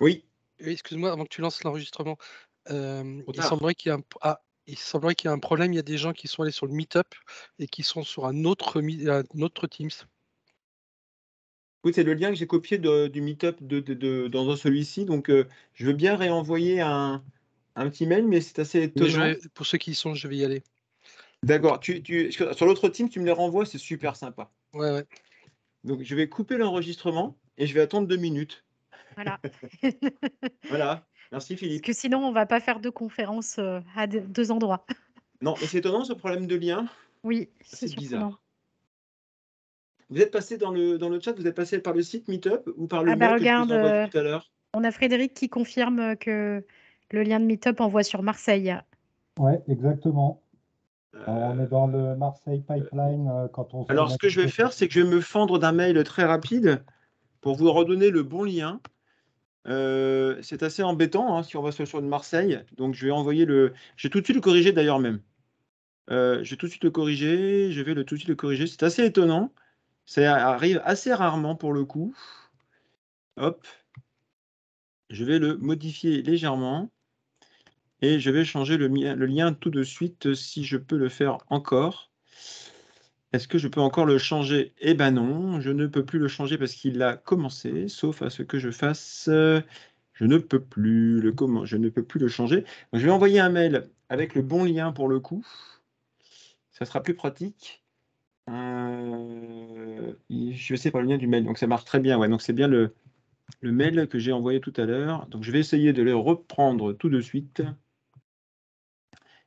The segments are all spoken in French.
Oui. Euh, excuse-moi, avant que tu lances l'enregistrement, euh, ah, il semblerait qu'il y ait un... problème. Il y a des gens qui sont allés sur le Meetup et qui sont sur un autre, Teams. Oui, c'est le lien que j'ai copié du Meetup de, dans celui-ci. Donc, euh, je veux bien réenvoyer un, petit mail, mais c'est assez étonnant. pour ceux qui y sont, je vais y aller. D'accord. Tu, sur l'autre Teams, tu me les renvoies, c'est super sympa. ouais. Donc, je vais couper l'enregistrement et je vais attendre deux minutes. Voilà. voilà. Merci Philippe. Parce que sinon, on ne va pas faire deux conférences euh, à deux endroits. non, mais c'est étonnant ce problème de lien. Oui, c'est bizarre. Vous êtes passé dans le, dans le chat, vous êtes passé par le site Meetup ou par le mail ah, bah, que je vous euh, tout à l'heure On a Frédéric qui confirme que le lien de Meetup envoie sur Marseille. Oui, exactement. Euh, on est dans le Marseille Pipeline quand on. Alors, ce que je vais faire, c'est que je vais me fendre d'un mail très rapide pour vous redonner le bon lien. Euh, c'est assez embêtant hein, si on va sur le de Marseille. Donc je vais envoyer le. j'ai tout de suite le corriger d'ailleurs même. Euh, je vais tout de suite le corriger. Je vais le tout de suite le corriger. C'est assez étonnant. Ça arrive assez rarement pour le coup. Hop. Je vais le modifier légèrement. Et je vais changer le lien tout de suite si je peux le faire encore. Est-ce que je peux encore le changer Eh ben non, je ne peux plus le changer parce qu'il a commencé, sauf à ce que je fasse. Euh, je ne peux plus le comment, je ne peux plus le changer. je vais envoyer un mail avec le bon lien pour le coup. Ça sera plus pratique. Euh, je sais par le lien du mail, donc ça marche très bien. Ouais, donc c'est bien le, le mail que j'ai envoyé tout à l'heure. Donc je vais essayer de le reprendre tout de suite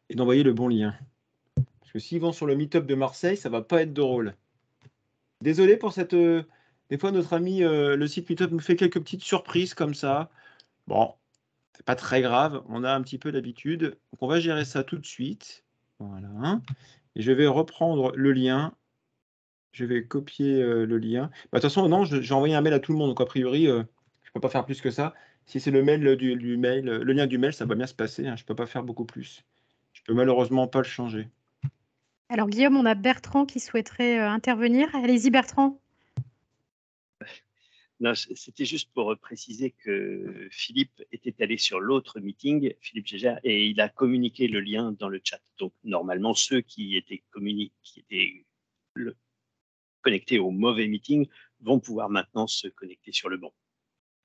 et d'envoyer le bon lien s'ils vont sur le Meetup de Marseille, ça va pas être drôle. Désolé pour cette. Euh, des fois, notre ami, euh, le site Meetup, nous fait quelques petites surprises comme ça. Bon, c'est pas très grave, on a un petit peu d'habitude. on va gérer ça tout de suite. Voilà. Et je vais reprendre le lien. Je vais copier euh, le lien. Bah, de toute façon, non, j'ai envoyé un mail à tout le monde. Donc, a priori, je ne peux pas faire plus que ça. Si c'est le mail du, mail, le lien du mail, ça va bien se passer. Hein. Je ne peux pas faire beaucoup plus. Je ne peux malheureusement pas le changer. Alors Guillaume, on a Bertrand qui souhaiterait euh, intervenir. Allez-y Bertrand. C'était juste pour préciser que Philippe était allé sur l'autre meeting, Philippe Gégère, et il a communiqué le lien dans le chat. Donc normalement, ceux qui étaient, qui étaient connectés au mauvais meeting vont pouvoir maintenant se connecter sur le bon.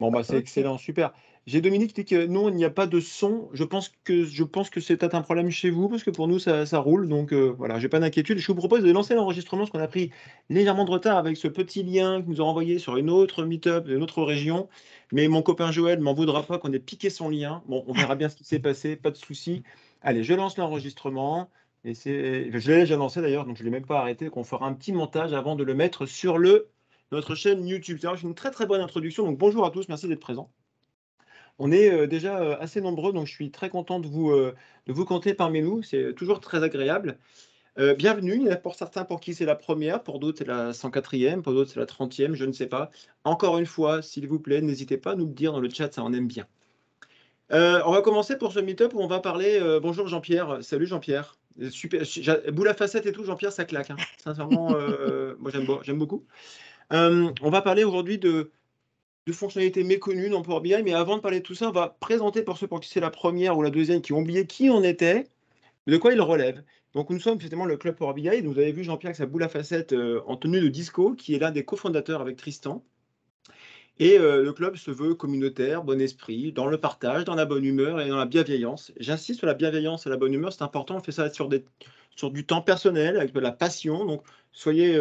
Bon, bah, c'est excellent, super. J'ai Dominique qui dit que non, il n'y a pas de son. Je pense que, que c'est peut-être un problème chez vous, parce que pour nous, ça, roule. Donc euh, voilà, voilà, n'ai pas d'inquiétude. Je vous propose de lancer l'enregistrement, parce qu'on a pris légèrement de retard avec ce petit lien que nous a envoyé sur une autre meet-up d'une autre région. Mais mon copain Joël ne m'en voudra pas qu'on ait piqué son lien. Bon, on verra bien ce qui s'est passé, pas de souci. Allez, je lance l'enregistrement. je l'ai déjà lancé d'ailleurs, donc je ne l'ai même pas arrêté, on fera un petit montage avant de le mettre sur le notre chaîne YouTube. C'est une très très bonne introduction, donc bonjour à tous, merci d'être présents. On est euh, déjà euh, assez nombreux, donc je suis très content de vous, euh, de vous compter parmi nous, c'est toujours très agréable. bienvenue, il y en a pour certains pour qui c'est la première, pour d'autres c'est la 104e, pour d'autres c'est la 30e, je ne sais pas. Encore une fois, s'il vous plaît, n'hésitez pas à nous le dire dans le chat, ça en aime bien. on va commencer pour ce meet-up où on va parler. bonjour Jean-Pierre. Salut Jean-Pierre. Super. Boule à facette et tout, Jean-Pierre, ça claque. Hein. Sincèrement, moi j'aime, beaucoup. Euh, on va parler aujourd'hui de, fonctionnalités méconnues dans Power BI, mais avant de parler de tout ça, on va présenter pour ceux pour qui c'est la première ou la deuxième qui ont oublié qui on était, de quoi il relève. Donc nous sommes effectivement le club Power BI. vous avez vu Jean-Pierre avec sa boule à facettes euh, en tenue de disco, qui est l'un des cofondateurs avec Tristan. Et euh, le club se veut communautaire, bon esprit, dans le partage, dans la bonne humeur et dans la bienveillance. J'insiste sur la bienveillance et la bonne humeur, c'est important. On fait ça sur, du temps personnel, avec de la passion. Donc soyez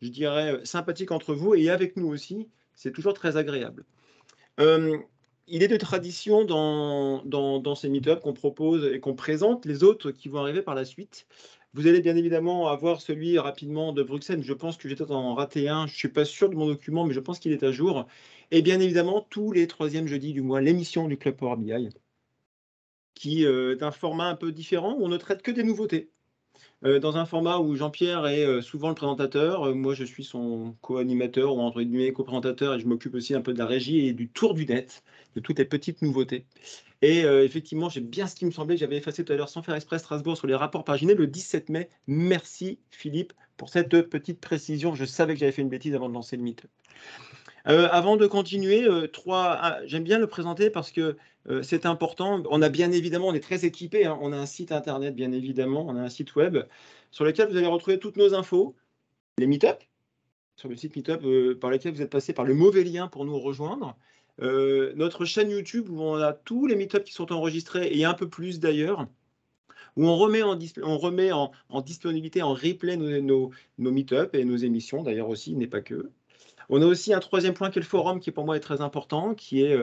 je dirais, euh, sympathique entre vous et avec nous aussi. C'est toujours très agréable. Euh, il est de tradition dans, dans, ces meet-ups qu'on propose et qu'on présente les autres qui vont arriver par la suite. Vous allez bien évidemment avoir celui rapidement de Bruxelles. Je pense que j'étais en raté un. Je ne suis pas sûr de mon document, mais je pense qu'il est à jour. Et bien évidemment, tous les troisièmes jeudis du mois, l'émission du Club Power BI, qui euh, est un format un peu différent où on ne traite que des nouveautés. Euh, dans un format où Jean-Pierre est euh, souvent le présentateur. Euh, moi, je suis son co-animateur ou entre guillemets co-présentateur et je m'occupe aussi un peu de la régie et du tour du net, de toutes les petites nouveautés. Et effectivement, j'ai bien ce qui me semblait, j'avais effacé tout à l'heure sans faire exprès Strasbourg sur les rapports paginés le 17 mai. Merci Philippe pour cette petite précision. Je savais que j'avais fait une bêtise avant de lancer le mythe. avant de continuer, j'aime bien le présenter parce que euh, c'est important. On a bien évidemment, on est très équipé. Hein. On a un site internet, bien évidemment. On a un site web sur lequel vous allez retrouver toutes nos infos, les meet-up, sur le site meet-up euh, par lequel vous êtes passé par le mauvais lien pour nous rejoindre. Euh, notre chaîne YouTube où on a tous les meet qui sont enregistrés et un peu plus d'ailleurs, où on remet en, disponibilité, en replay nos, nos, nos et nos émissions d'ailleurs aussi, n'est pas que. On a aussi un troisième point qui est le forum, qui pour moi est très important, qui est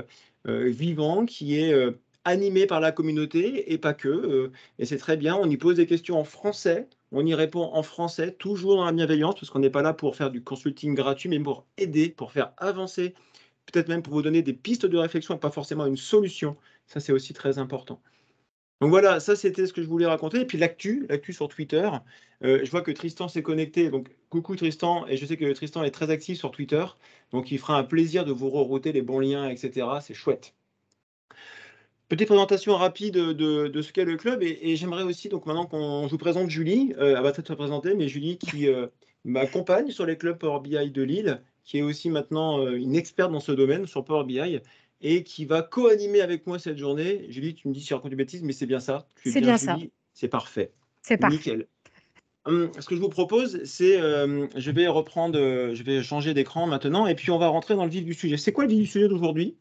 euh, vivant, qui est euh, animé par la communauté et pas que. Euh, et c'est très bien, on y pose des questions en français, on y répond en français, toujours dans la bienveillance, parce qu'on n'est pas là pour faire du consulting gratuit, mais pour aider, pour faire avancer, peut-être même pour vous donner des pistes de réflexion et pas forcément une solution. Ça, c'est aussi très important. Donc voilà, ça c'était ce que je voulais raconter. Et puis l'actu, l'actu sur Twitter. Euh, je vois que Tristan s'est connecté. Donc coucou Tristan. Et je sais que Tristan est très actif sur Twitter. Donc il fera un plaisir de vous rerouter les bons liens, etc. C'est chouette. Petite présentation rapide de, ce qu'est le club. Et, j'aimerais aussi, donc maintenant qu'on vous présente Julie, euh, elle va peut-être se présenter, mais Julie qui euh, m'accompagne sur les clubs Power BI de Lille, qui est aussi maintenant une experte dans ce domaine sur Power BI et qui va co-animer avec moi cette journée. Julie, tu me dis si je raconte bêtise, mais c'est bien ça. C'est bien, ça. C'est parfait. C'est Nickel. Hum, ce que je vous propose, c'est euh, je vais reprendre, euh, je vais changer d'écran maintenant, et puis on va rentrer dans le vif du sujet. C'est quoi le vif du sujet d'aujourd'hui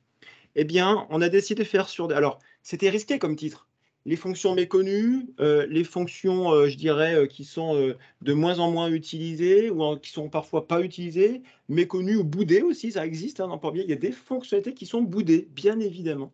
Eh bien, on a décidé de faire sur. Alors, c'était risqué comme titre les fonctions méconnues, euh, les fonctions, euh, je dirais, euh, qui sont de moins en moins utilisées ou qui sont parfois pas utilisées, méconnues ou boudées aussi, ça existe, hein, BI. Il y a des fonctionnalités qui sont boudées, bien évidemment.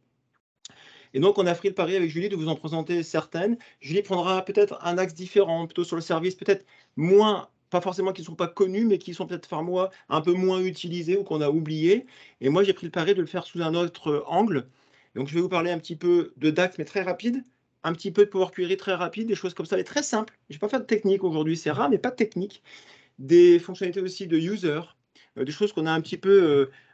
Et donc, on a pris le pari avec Julie de vous en présenter certaines. Julie prendra peut-être un axe différent, plutôt sur le service, peut-être moins pas forcément qui ne sont pas connus, mais qui sont peut-être par moi un peu moins utilisés ou qu'on a oubliés. Et moi, j'ai pris le pari de le faire sous un autre angle. Donc, je vais vous parler un petit peu de DAX, mais très rapide un petit peu de power query très rapide, des choses comme ça, mais très simple. Je ne vais pas faire de technique aujourd'hui, c'est rare, mais pas de technique. Des fonctionnalités aussi de user, euh, des choses qu'on a un petit peu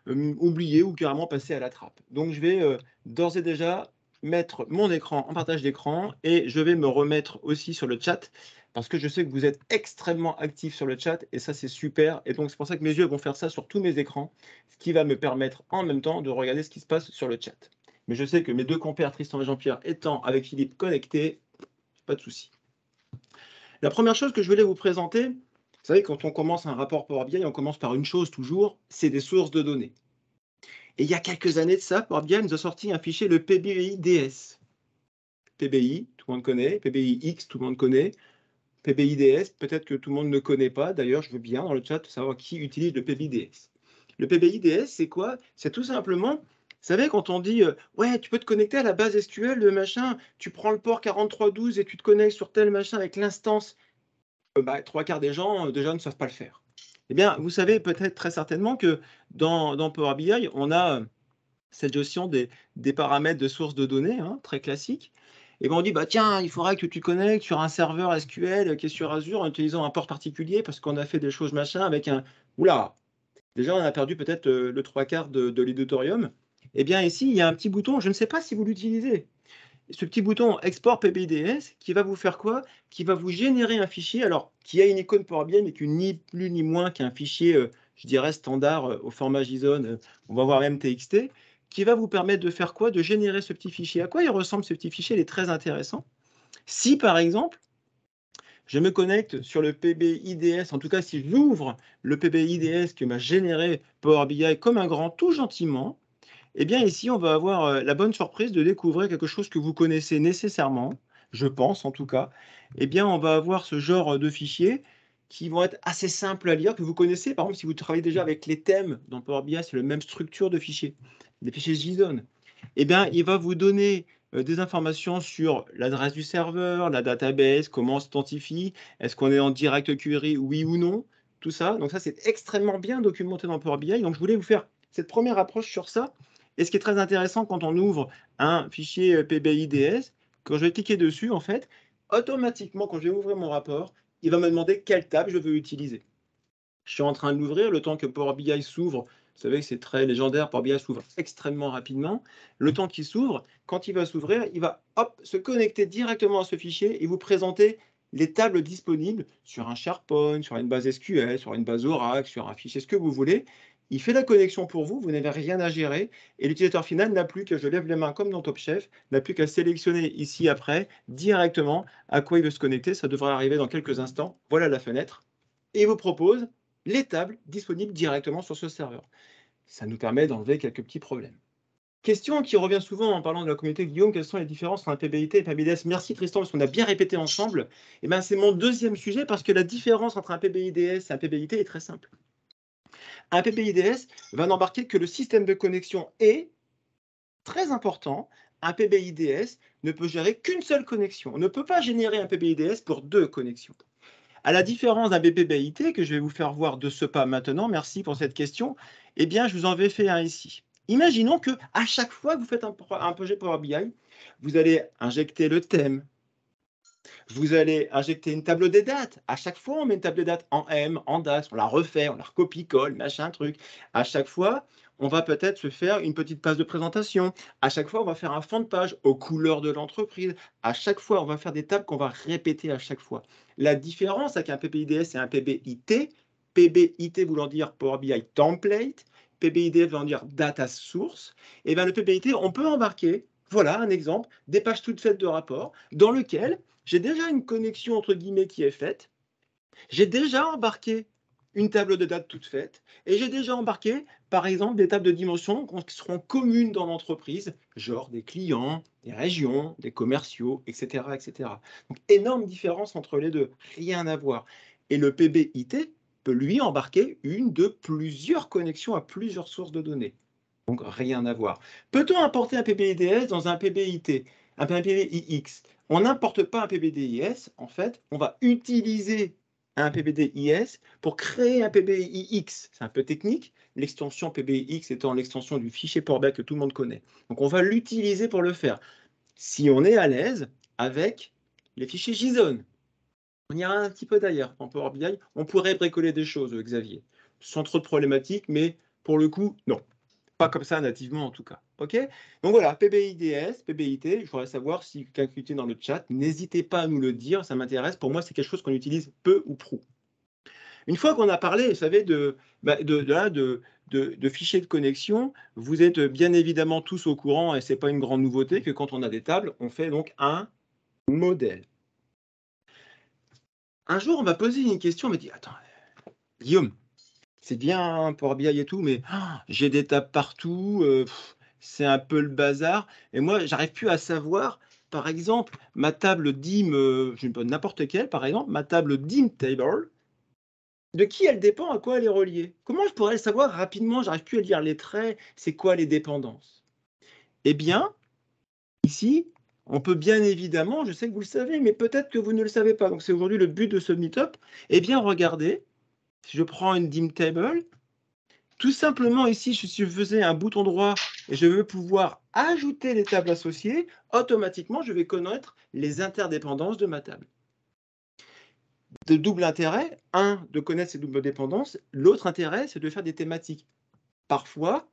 euh, euh, oubliées ou carrément passées à la trappe. Donc je vais d'ores et déjà mettre mon écran en partage d'écran et je vais me remettre aussi sur le chat parce que je sais que vous êtes extrêmement actifs sur le chat et ça c'est super et donc c'est pour ça que mes yeux vont faire ça sur tous mes écrans ce qui va me permettre en même temps de regarder ce qui se passe sur le chat. Mais je sais que mes deux compères, Tristan et Jean-Pierre, étant avec Philippe connectés, pas de souci. La première chose que je voulais vous présenter, vous savez, quand on commence un rapport Power BI, on commence par une chose toujours, c'est des sources de données. Et il y a quelques années de ça, Power BI nous a sorti un fichier, le PBI-DS. PBI, tout le monde connaît. PBI-X, tout le monde connaît. PBI-DS, peut-être que tout le monde ne connaît pas. D'ailleurs, je veux bien dans le chat savoir qui utilise le PBI-DS. Le PBI-DS, c'est quoi C'est tout simplement vous savez, quand on dit euh, ouais, tu peux te connecter à la base SQL de machin, tu prends le port 4312 et tu te connectes sur tel machin avec l'instance, euh, bah, trois quarts des gens euh, déjà ne savent pas le faire. Eh bien, vous savez peut-être très certainement que dans, Power BI, on a cette gestion des, paramètres de sources de données, hein, très classique. Et ben on dit, bah tiens, il faudra que tu te connectes sur un serveur SQL qui est sur Azure en utilisant un port particulier parce qu'on a fait des choses machin avec un. Oula Déjà, on a perdu peut-être le trois quarts de, de l'éditorium. Eh bien ici, il y a un petit bouton, je ne sais pas si vous l'utilisez. Ce petit bouton Export PBIDS qui va vous faire quoi Qui va vous générer un fichier, alors qui a une icône Power BI, mais qui ni plus ni moins qu'un fichier, euh, je dirais, standard euh, au format JSON, euh, on va voir MTXT, qui va vous permettre de faire quoi De générer ce petit fichier. À quoi il ressemble ce petit fichier Il est très intéressant. Si, par exemple, je me connecte sur le PBIDS, en tout cas si j'ouvre le PBIDS que m'a généré Power BI comme un grand tout gentiment, eh bien, ici, on va avoir euh, la bonne surprise de découvrir quelque chose que vous connaissez nécessairement, je pense en tout cas. Eh bien, on va avoir ce genre de fichiers qui vont être assez simples à lire, que vous connaissez. Par exemple, si vous travaillez déjà avec les thèmes dans Power BI, c'est la même structure de fichiers, des fichiers JSON. Eh bien, il va vous donner euh, des informations sur l'adresse du serveur, la database, comment on s'identifie, est-ce qu'on est en direct query, oui ou non, tout ça. Donc ça, c'est extrêmement bien documenté dans Power BI. Donc je voulais vous faire cette première approche sur ça, et ce qui est très intéressant quand on ouvre un fichier euh, PBIDS, quand je vais cliquer dessus, en fait, automatiquement, quand je vais ouvrir mon rapport, il va me demander quelle table je veux utiliser. Je suis en train de l'ouvrir, le temps que Power BI s'ouvre, vous savez que c'est très légendaire, Power BI s'ouvre extrêmement rapidement. Le temps qu'il s'ouvre, quand il va s'ouvrir, il va se connecter directement à ce fichier et vous présenter les tables disponibles sur un SharePoint, sur une base SQL, sur une base Oracle, sur un fichier, ce que vous voulez. Il fait la connexion pour vous, vous n'avez rien à gérer, et l'utilisateur final n'a plus qu'à, je lève les mains comme dans Top Chef, n'a plus qu'à sélectionner ici après directement à quoi il veut se connecter. Ça devrait arriver dans quelques instants. Voilà la fenêtre. Et il vous propose les tables disponibles directement sur ce serveur. Ça nous permet d'enlever quelques petits problèmes. Question qui revient souvent en parlant de la communauté Guillaume, quelles sont les différences entre un PBIT et un PBDS Merci Tristan, parce qu'on a bien répété ensemble. Et eh ben, c'est mon deuxième sujet parce que la différence entre un PBIDS et un PBIT est très simple. Un PBIDS va n'embarquer que le système de connexion est très important, un PBIDS ne peut gérer qu'une seule connexion. On ne peut pas générer un PBIDS pour deux connexions. À la différence d'un BPBIT que je vais vous faire voir de ce pas maintenant, merci pour cette question, eh bien, je vous en vais faire un ici. Imaginons que à chaque fois que vous faites un, un projet Power BI, vous allez injecter le thème, vous allez injecter une table des dates. À chaque fois, on met une table des dates en M, en DAS, on la refait, on la recopie-colle, machin, truc. À chaque fois, on va peut-être se faire une petite page de présentation. À chaque fois, on va faire un fond de page aux couleurs de l'entreprise. À chaque fois, on va faire des tables qu'on va répéter à chaque fois. La différence avec un PBIDS et un PBIT, PBIT voulant dire Power BI Template, PBID voulant dire Data Source, et eh bien le PBIT, on peut embarquer, voilà un exemple, des pages toutes faites de rapport dans lequel j'ai déjà une connexion entre guillemets qui est faite, j'ai déjà embarqué une table de date toute faite, et j'ai déjà embarqué, par exemple, des tables de dimension qui seront communes dans l'entreprise, genre des clients, des régions, des commerciaux, etc., etc. Donc, énorme différence entre les deux, rien à voir. Et le PBIT peut lui embarquer une de plusieurs connexions à plusieurs sources de données. Donc, rien à voir. Peut-on importer un PBIDS dans un PBIT un PBDIX. On n'importe pas un PBDIS, en fait, on va utiliser un PBDIS pour créer un PBIX. C'est un peu technique, l'extension PBIX étant l'extension du fichier portback que tout le monde connaît. Donc on va l'utiliser pour le faire. Si on est à l'aise avec les fichiers JSON, on ira un petit peu d'ailleurs en Power BI, on pourrait bricoler des choses, Xavier, sans trop de problématiques, mais pour le coup, non. Pas comme ça nativement en tout cas. Donc voilà, PBIDS, PBIT, je voudrais savoir si quelqu'un était dans le chat. N'hésitez pas à nous le dire, ça m'intéresse. Pour moi, c'est quelque chose qu'on utilise peu ou prou. Une fois qu'on a parlé, vous savez, de, bah, hein, de, fichiers de connexion, vous êtes bien évidemment tous au courant, et ce n'est pas une grande nouveauté, que quand on a des tables, on fait donc un modèle. Un jour, on m'a posé une question, on m'a dit, attends, Guillaume, c'est bien pour BI et tout, mais ah, j'ai des tables partout, euh, c'est un peu le bazar. Et moi, j'arrive plus à savoir, par exemple, ma table DIM, euh, je ne n'importe quelle, par exemple, ma table DIM table, de qui elle dépend, à quoi elle est reliée. Comment je pourrais le savoir rapidement J'arrive plus à lire les traits, c'est quoi les dépendances Eh bien, ici, on peut bien évidemment, je sais que vous le savez, mais peut-être que vous ne le savez pas. Donc, c'est aujourd'hui le but de ce meetup. Eh bien, regardez, si je prends une DIM table, tout simplement ici, si je faisais un bouton droit et je veux pouvoir ajouter les tables associées, automatiquement, je vais connaître les interdépendances de ma table. De double intérêt, un, de connaître ces doubles dépendances, l'autre intérêt, c'est de faire des thématiques. Parfois,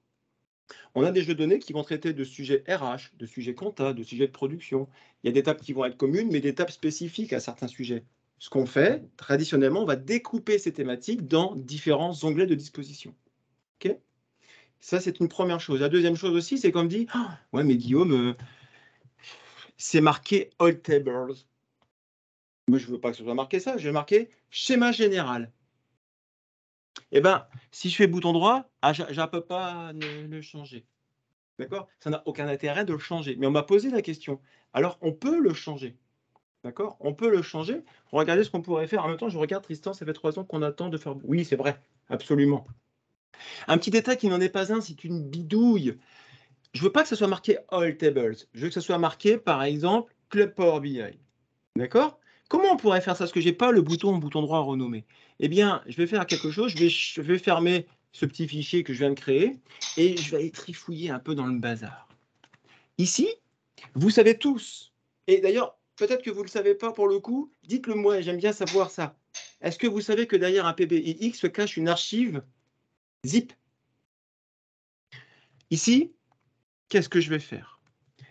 on a des jeux de données qui vont traiter de sujets RH, de sujets compta, de sujets de production. Il y a des tables qui vont être communes, mais des tables spécifiques à certains sujets. Ce qu'on fait, traditionnellement, on va découper ces thématiques dans différents onglets de disposition. Ok, ça, c'est une première chose. La deuxième chose aussi, c'est qu'on me dit ah. Ouais, mais Guillaume, euh, c'est marqué All Tables. Moi, je ne veux pas que ce soit marqué ça. Je vais marquer schéma général. Eh bien, si je fais bouton droit, ah, je ne peux pas le, le changer. D'accord Ça n'a aucun intérêt de le changer. Mais on m'a posé la question. Alors, on peut le changer. D'accord On peut le changer. Regardez ce qu'on pourrait faire. En même temps, je regarde Tristan, ça fait trois ans qu'on attend de faire. Oui, c'est vrai, absolument. Un petit détail qui n'en est pas un, c'est une bidouille. Je veux pas que ça soit marqué All Tables. Je veux que ça soit marqué, par exemple, Club Power BI. D'accord Comment on pourrait faire ça Parce que je n'ai pas le bouton, bouton droit renommé. Eh bien, je vais faire quelque chose. Je vais, fermer ce petit fichier que je viens de créer et je vais aller trifouiller un peu dans le bazar. Ici, vous savez tous, et d'ailleurs, peut-être que vous ne le savez pas pour le coup, dites-le moi, j'aime bien savoir ça. Est-ce que vous savez que derrière un PBIX se cache une archive zip. Ici, qu'est-ce que je vais faire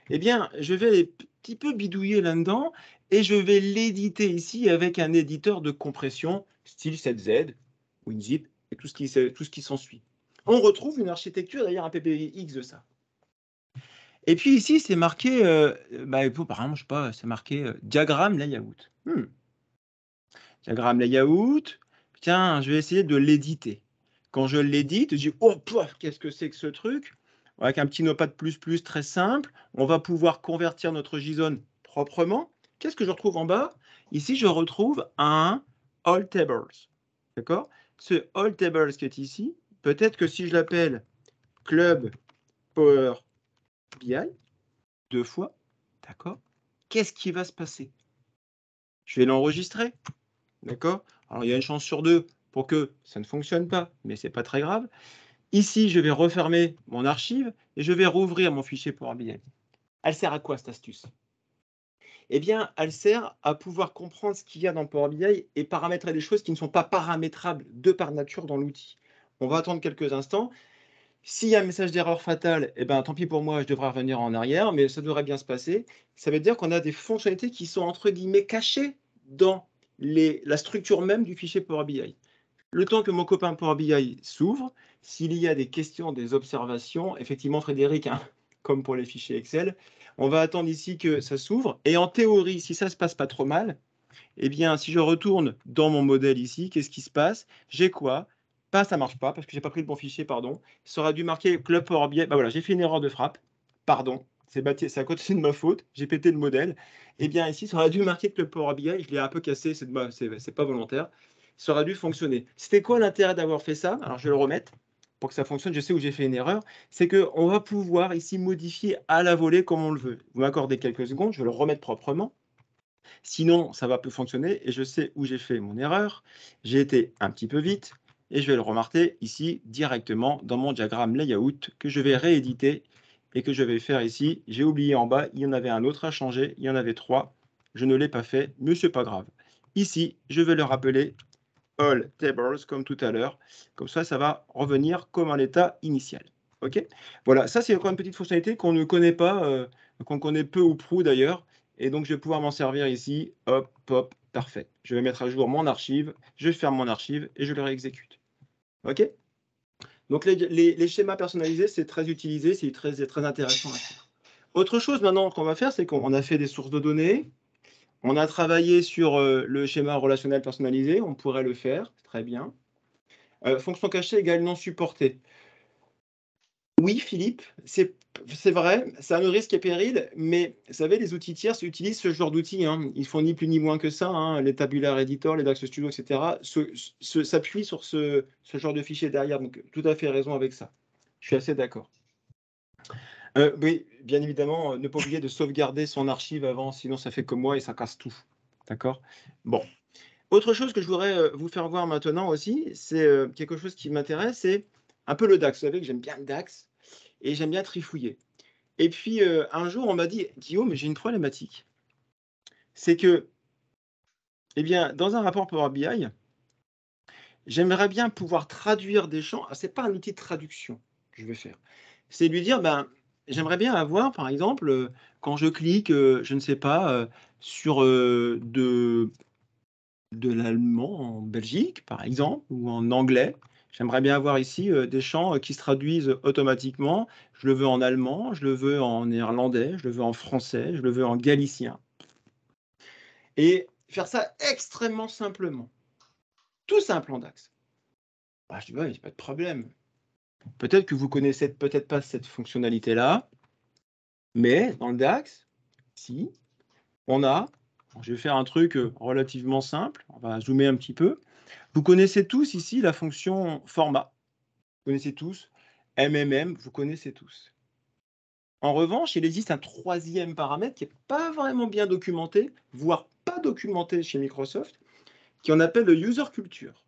Eh bien, je vais un petit peu bidouiller là-dedans et je vais l'éditer ici avec un éditeur de compression style 7Z, WinZip et tout ce qui, tout ce qui s'ensuit. On retrouve une architecture d'ailleurs un PPX de ça. Et puis ici, c'est marqué, euh, bah, par exemple, je sais pas, c'est marqué euh, diagramme layout. Hmm. Diagramme layout, tiens, je vais essayer de l'éditer. Quand je l'édite, je dis Oh, qu'est-ce que c'est que ce truc Avec un petit notepad plus plus très simple, on va pouvoir convertir notre JSON proprement. Qu'est-ce que je retrouve en bas Ici, je retrouve un all tables. D'accord Ce all tables qui est ici, peut-être que si je l'appelle club power BI deux fois, d'accord Qu'est-ce qui va se passer Je vais l'enregistrer, d'accord Alors, il y a une chance sur deux pour que ça ne fonctionne pas, mais ce n'est pas très grave. Ici, je vais refermer mon archive et je vais rouvrir mon fichier Power BI. Elle sert à quoi cette astuce Eh bien, elle sert à pouvoir comprendre ce qu'il y a dans Power BI et paramétrer des choses qui ne sont pas paramétrables de par nature dans l'outil. On va attendre quelques instants. S'il y a un message d'erreur fatal, eh ben, tant pis pour moi, je devrais revenir en arrière, mais ça devrait bien se passer. Ça veut dire qu'on a des fonctionnalités qui sont entre guillemets cachées dans la structure même du fichier Power BI. Le temps que mon copain Power BI s'ouvre, s'il y a des questions, des observations, effectivement, Frédéric, hein, comme pour les fichiers Excel, on va attendre ici que ça s'ouvre. Et en théorie, si ça ne se passe pas trop mal, eh bien, si je retourne dans mon modèle ici, qu'est-ce qui se passe J'ai quoi Pas, ça ne marche pas, parce que je n'ai pas pris le bon fichier, pardon. Ça aurait dû marquer Club Power BI. voilà, j'ai fait une erreur de frappe. Pardon, c'est à côté de ma faute, j'ai pété le modèle. Eh bien, ici, ça aurait dû marquer Club Power BI, je l'ai un peu cassé, c'est pas volontaire ça aurait dû fonctionner. C'était quoi l'intérêt d'avoir fait ça Alors, je vais le remettre pour que ça fonctionne. Je sais où j'ai fait une erreur. C'est qu'on va pouvoir ici modifier à la volée comme on le veut. Vous m'accordez quelques secondes, je vais le remettre proprement. Sinon, ça va plus fonctionner et je sais où j'ai fait mon erreur. J'ai été un petit peu vite et je vais le remarquer ici directement dans mon diagramme layout que je vais rééditer et que je vais faire ici. J'ai oublié en bas, il y en avait un autre à changer, il y en avait trois. Je ne l'ai pas fait, mais ce n'est pas grave. Ici, je vais le rappeler all tables comme tout à l'heure. Comme ça, ça va revenir comme à état initial. OK Voilà, ça c'est encore une petite fonctionnalité qu'on ne connaît pas, euh, qu'on connaît peu ou prou d'ailleurs. Et donc, je vais pouvoir m'en servir ici. Hop, hop, parfait. Je vais mettre à jour mon archive, je ferme mon archive et je le réexécute. OK Donc, les, schémas personnalisés, c'est très utilisé, c'est très, très intéressant à faire. Autre chose maintenant qu'on va faire, c'est qu'on a fait des sources de données, on a travaillé sur euh, le schéma relationnel personnalisé, on pourrait le faire, très bien. Euh, fonction cachée égale non supportée. Oui, Philippe, c'est vrai, ça un risque et péril, mais vous savez, les outils tiers utilisent ce genre d'outils. Hein. Ils font ni plus ni moins que ça. Hein. Les tabulaires éditeurs, les DAX Studio, etc. s'appuient sur ce, ce genre de fichier derrière. Donc, tout à fait raison avec ça. Je suis assez d'accord. Euh, oui, bien évidemment, euh, ne pas oublier de sauvegarder son archive avant, sinon ça fait que moi et ça casse tout. D'accord Bon. Autre chose que je voudrais euh, vous faire voir maintenant aussi, c'est quelque chose qui m'intéresse, c'est un peu le DAX. Vous savez que j'aime bien le DAX et j'aime bien trifouiller. Et puis, un jour, on m'a dit, Guillaume, j'ai une problématique. C'est que, eh bien, dans un rapport Power BI, j'aimerais bien pouvoir traduire des champs. Ah, Ce n'est pas un outil de traduction que je vais faire. C'est lui dire, ben, j'aimerais bien avoir, par exemple, euh, quand je clique, euh, je ne sais pas, euh, sur de, l'allemand en Belgique, par exemple, ou en anglais, J'aimerais bien avoir ici des champs qui se traduisent automatiquement. Je le veux en allemand, je le veux en néerlandais, je le veux en français, je le veux en galicien. Et faire ça extrêmement simplement. Tout simple en DAX. Bah, je dis, n'y a pas de problème. Peut-être que vous connaissez peut-être pas cette fonctionnalité-là, mais dans le DAX, si, on a, je vais faire un truc euh, relativement simple, on va zoomer un petit peu. Vous connaissez tous ici la fonction format. Vous connaissez tous MMM, vous connaissez tous. En revanche, il existe un troisième paramètre qui n'est pas vraiment bien documenté, voire pas documenté chez Microsoft, qui on appelle le user culture.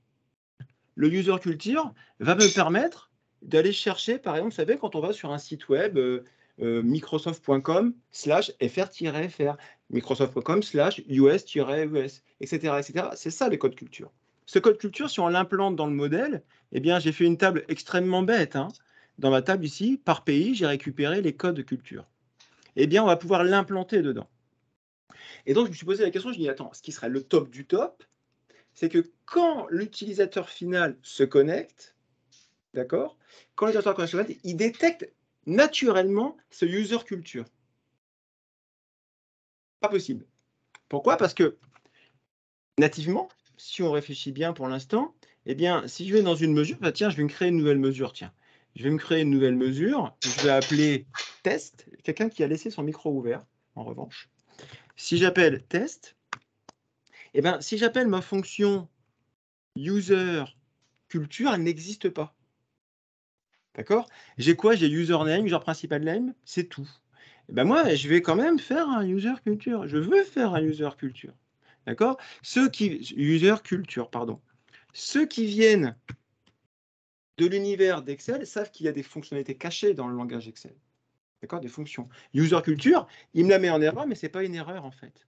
Le user culture va me permettre d'aller chercher, par exemple, vous savez, quand on va sur un site web, euh, euh, microsoft.com slash fr-fr, microsoft.com slash us-us, etc. etc. C'est ça les codes culture. Ce code culture, si on l'implante dans le modèle, eh bien, j'ai fait une table extrêmement bête. Hein. Dans ma table ici, par pays, j'ai récupéré les codes culture. Eh bien, on va pouvoir l'implanter dedans. Et donc, je me suis posé la question, je me dis, attends, ce qui serait le top du top, c'est que quand l'utilisateur final se connecte, D'accord Quand les directeurs il ils détectent naturellement ce user culture. Pas possible. Pourquoi Parce que nativement, si on réfléchit bien pour l'instant, eh bien, si je vais dans une mesure, bah, tiens, je vais me créer une nouvelle mesure, tiens. Je vais me créer une nouvelle mesure, je vais appeler test, quelqu'un qui a laissé son micro ouvert, en revanche. Si j'appelle test, eh bien, si j'appelle ma fonction user culture, elle n'existe pas. D'accord J'ai quoi J'ai username, user principal name, c'est tout. Eh ben moi, je vais quand même faire un user culture. Je veux faire un user culture. D'accord Ceux qui user culture, pardon. Ceux qui viennent de l'univers d'Excel savent qu'il y a des fonctionnalités cachées dans le langage Excel. D'accord Des fonctions. User culture, il me la met en erreur, mais ce n'est pas une erreur en fait.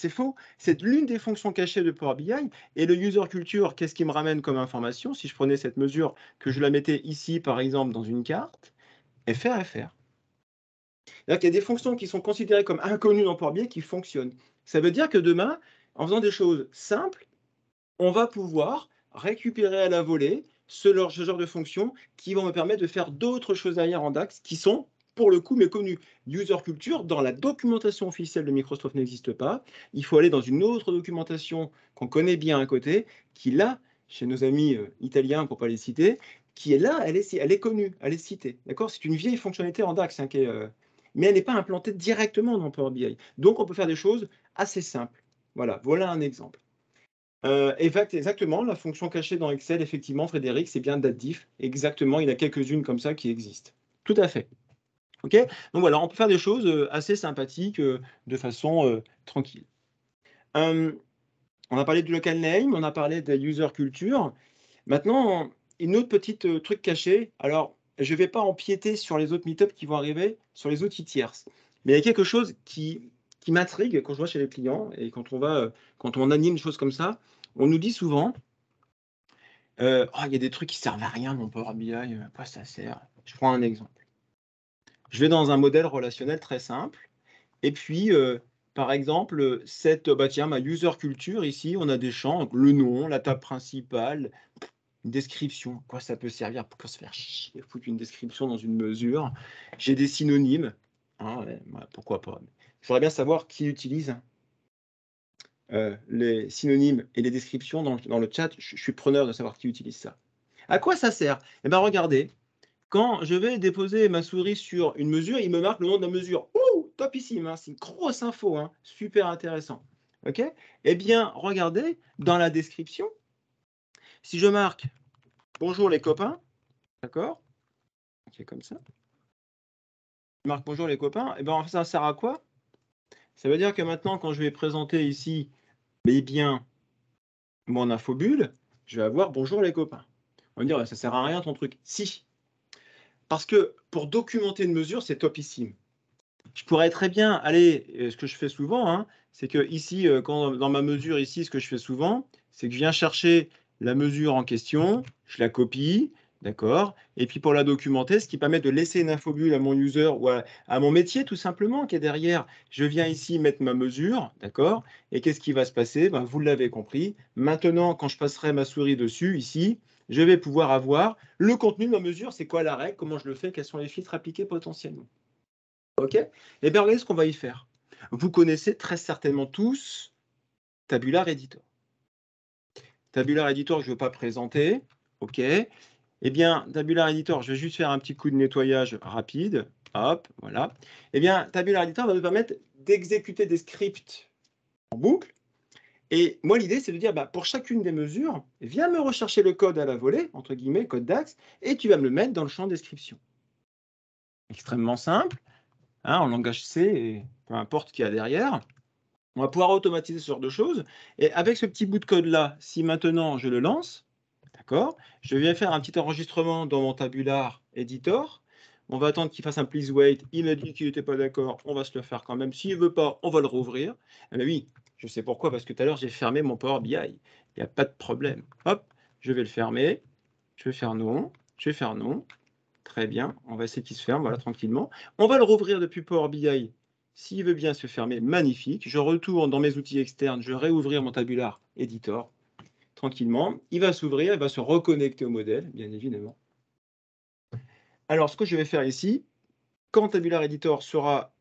C'est faux. C'est l'une des fonctions cachées de Power BI. Et le user culture, qu'est-ce qui me ramène comme information Si je prenais cette mesure, que je la mettais ici, par exemple, dans une carte, FRFR. FR. Il y a des fonctions qui sont considérées comme inconnues dans Power BI qui fonctionnent. Ça veut dire que demain, en faisant des choses simples, on va pouvoir récupérer à la volée ce genre de fonctions qui vont me permettre de faire d'autres choses derrière en DAX qui sont pour le coup mais connu. User culture, dans la documentation officielle de Microsoft n'existe pas. Il faut aller dans une autre documentation qu'on connaît bien à côté, qui là, chez nos amis euh, italiens, pour ne pas les citer, qui est là, elle est, elle est connue, elle est citée. D'accord C'est une vieille fonctionnalité en DAX, hein, euh, mais elle n'est pas implantée directement dans Power BI. Donc, on peut faire des choses assez simples. Voilà, voilà un exemple. Euh, exactement, la fonction cachée dans Excel, effectivement, Frédéric, c'est bien datif. Exactement, il y a quelques-unes comme ça qui existent. Tout à fait. Ok Donc voilà, on peut faire des choses euh, assez sympathiques euh, de façon euh, tranquille. on a parlé du local name, on a parlé de user culture. Maintenant, une autre petite truc caché. Alors, je ne vais pas empiéter sur les autres meetups qui vont arriver, sur les outils tierces. Mais il y a quelque chose qui, qui m'intrigue quand je vois chez les clients et quand on, va, quand on anime des choses comme ça. On nous dit souvent oh, il y a des trucs qui servent à rien, mon Power BI, à quoi ça sert Je prends un exemple. Je vais dans un modèle relationnel très simple. Et puis, euh, par exemple, cette, bah tiens, ma user culture, ici, on a des champs, le nom, la table principale, une description. Quoi ça peut servir Pourquoi se faire chier Foutre une description dans une mesure. J'ai des synonymes. Ah pourquoi pas J'aimerais faudrait bien savoir qui utilise euh, les synonymes et les descriptions dans, le chat. Je, je, suis preneur de savoir qui utilise ça. À quoi ça sert Eh bien, regardez, quand je vais déposer ma souris sur une mesure, il me marque le nom de la mesure. Ouh, topissime, hein, c'est une grosse info, hein, super intéressant. Ok Eh bien, regardez dans la description. Si je marque bonjour les copains, d'accord C'est comme ça. Je marque bonjour les copains. et eh bien, ça sert à quoi Ça veut dire que maintenant, quand je vais présenter ici, eh bien, mon infobulle, je vais avoir bonjour les copains. On va me dire, ça sert à rien ton truc. Si, parce que pour documenter une mesure, c'est topissime. Je pourrais très bien aller, euh, ce que je fais souvent, hein, c'est que ici, euh, dans ma mesure, ici, ce que je fais souvent, c'est que je viens chercher la mesure en question, je la copie, D'accord Et puis pour la documenter, ce qui permet de laisser une infobule à mon user ou à, mon métier tout simplement qui est derrière. Je viens ici mettre ma mesure, d'accord Et qu'est-ce qui va se passer ben, Vous l'avez compris. Maintenant, quand je passerai ma souris dessus, ici, je vais pouvoir avoir le contenu de ma mesure. C'est quoi la règle Comment je le fais Quels sont les filtres appliqués potentiellement OK Eh bien, regardez ce qu'on va y faire. Vous connaissez très certainement tous Tabular Editor. Tabular Editor, je ne veux pas présenter. OK eh bien, Tabular Editor, je vais juste faire un petit coup de nettoyage rapide. Hop, voilà. Eh bien, Tabular Editor va nous permettre d'exécuter des scripts en boucle. Et moi, l'idée, c'est de dire, bah, pour chacune des mesures, viens me rechercher le code à la volée, entre guillemets, code d'axe, et tu vas me le mettre dans le champ description. Extrêmement simple, hein, en langage C, et peu importe qui a derrière. On va pouvoir automatiser ce genre de choses. Et avec ce petit bout de code-là, si maintenant je le lance, je viens faire un petit enregistrement dans mon tabular editor. On va attendre qu'il fasse un please wait. Il m'a dit qu'il n'était pas d'accord. On va se le faire quand même. S'il ne veut pas, on va le rouvrir. Eh ben oui, je sais pourquoi, parce que tout à l'heure, j'ai fermé mon Power BI. Il n'y a pas de problème. Hop, je vais le fermer. Je vais faire non. Je vais faire non. Très bien. On va essayer qu'il se ferme, voilà, tranquillement. On va le rouvrir depuis Power BI. S'il veut bien se fermer, magnifique. Je retourne dans mes outils externes. Je vais réouvrir mon tabular editor tranquillement. Il va s'ouvrir, il va se reconnecter au modèle, bien évidemment. Alors, ce que je vais faire ici, quand Tabular Editor sera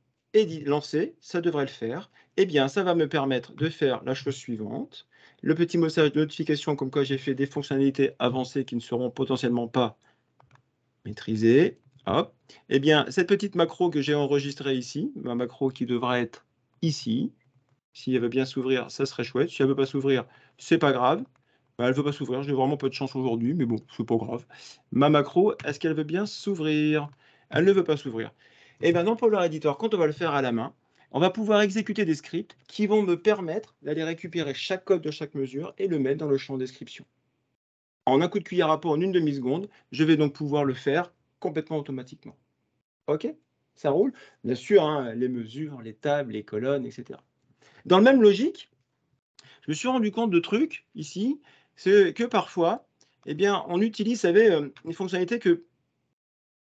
lancé, ça devrait le faire. Eh bien, ça va me permettre de faire la chose suivante. Le petit message de notification comme quoi j'ai fait des fonctionnalités avancées qui ne seront potentiellement pas maîtrisées. Hop. Eh bien, cette petite macro que j'ai enregistrée ici, ma macro qui devra être ici, si elle veut bien s'ouvrir, ça serait chouette. Si elle ne veut pas s'ouvrir, ce n'est pas grave. Bah, elle ne veut pas s'ouvrir. J'ai vraiment pas de chance aujourd'hui, mais bon, c'est pas grave. Ma macro, est-ce qu'elle veut bien s'ouvrir Elle ne veut pas s'ouvrir. Et eh maintenant, pour leur éditeur, quand on va le faire à la main, on va pouvoir exécuter des scripts qui vont me permettre d'aller récupérer chaque code de chaque mesure et le mettre dans le champ description. En un coup de cuillère à peau, en une demi-seconde, je vais donc pouvoir le faire complètement automatiquement. OK Ça roule Bien sûr, hein, les mesures, les tables, les colonnes, etc. Dans la même logique, je me suis rendu compte de trucs ici c'est que parfois, eh bien, on utilise, une euh, fonctionnalité que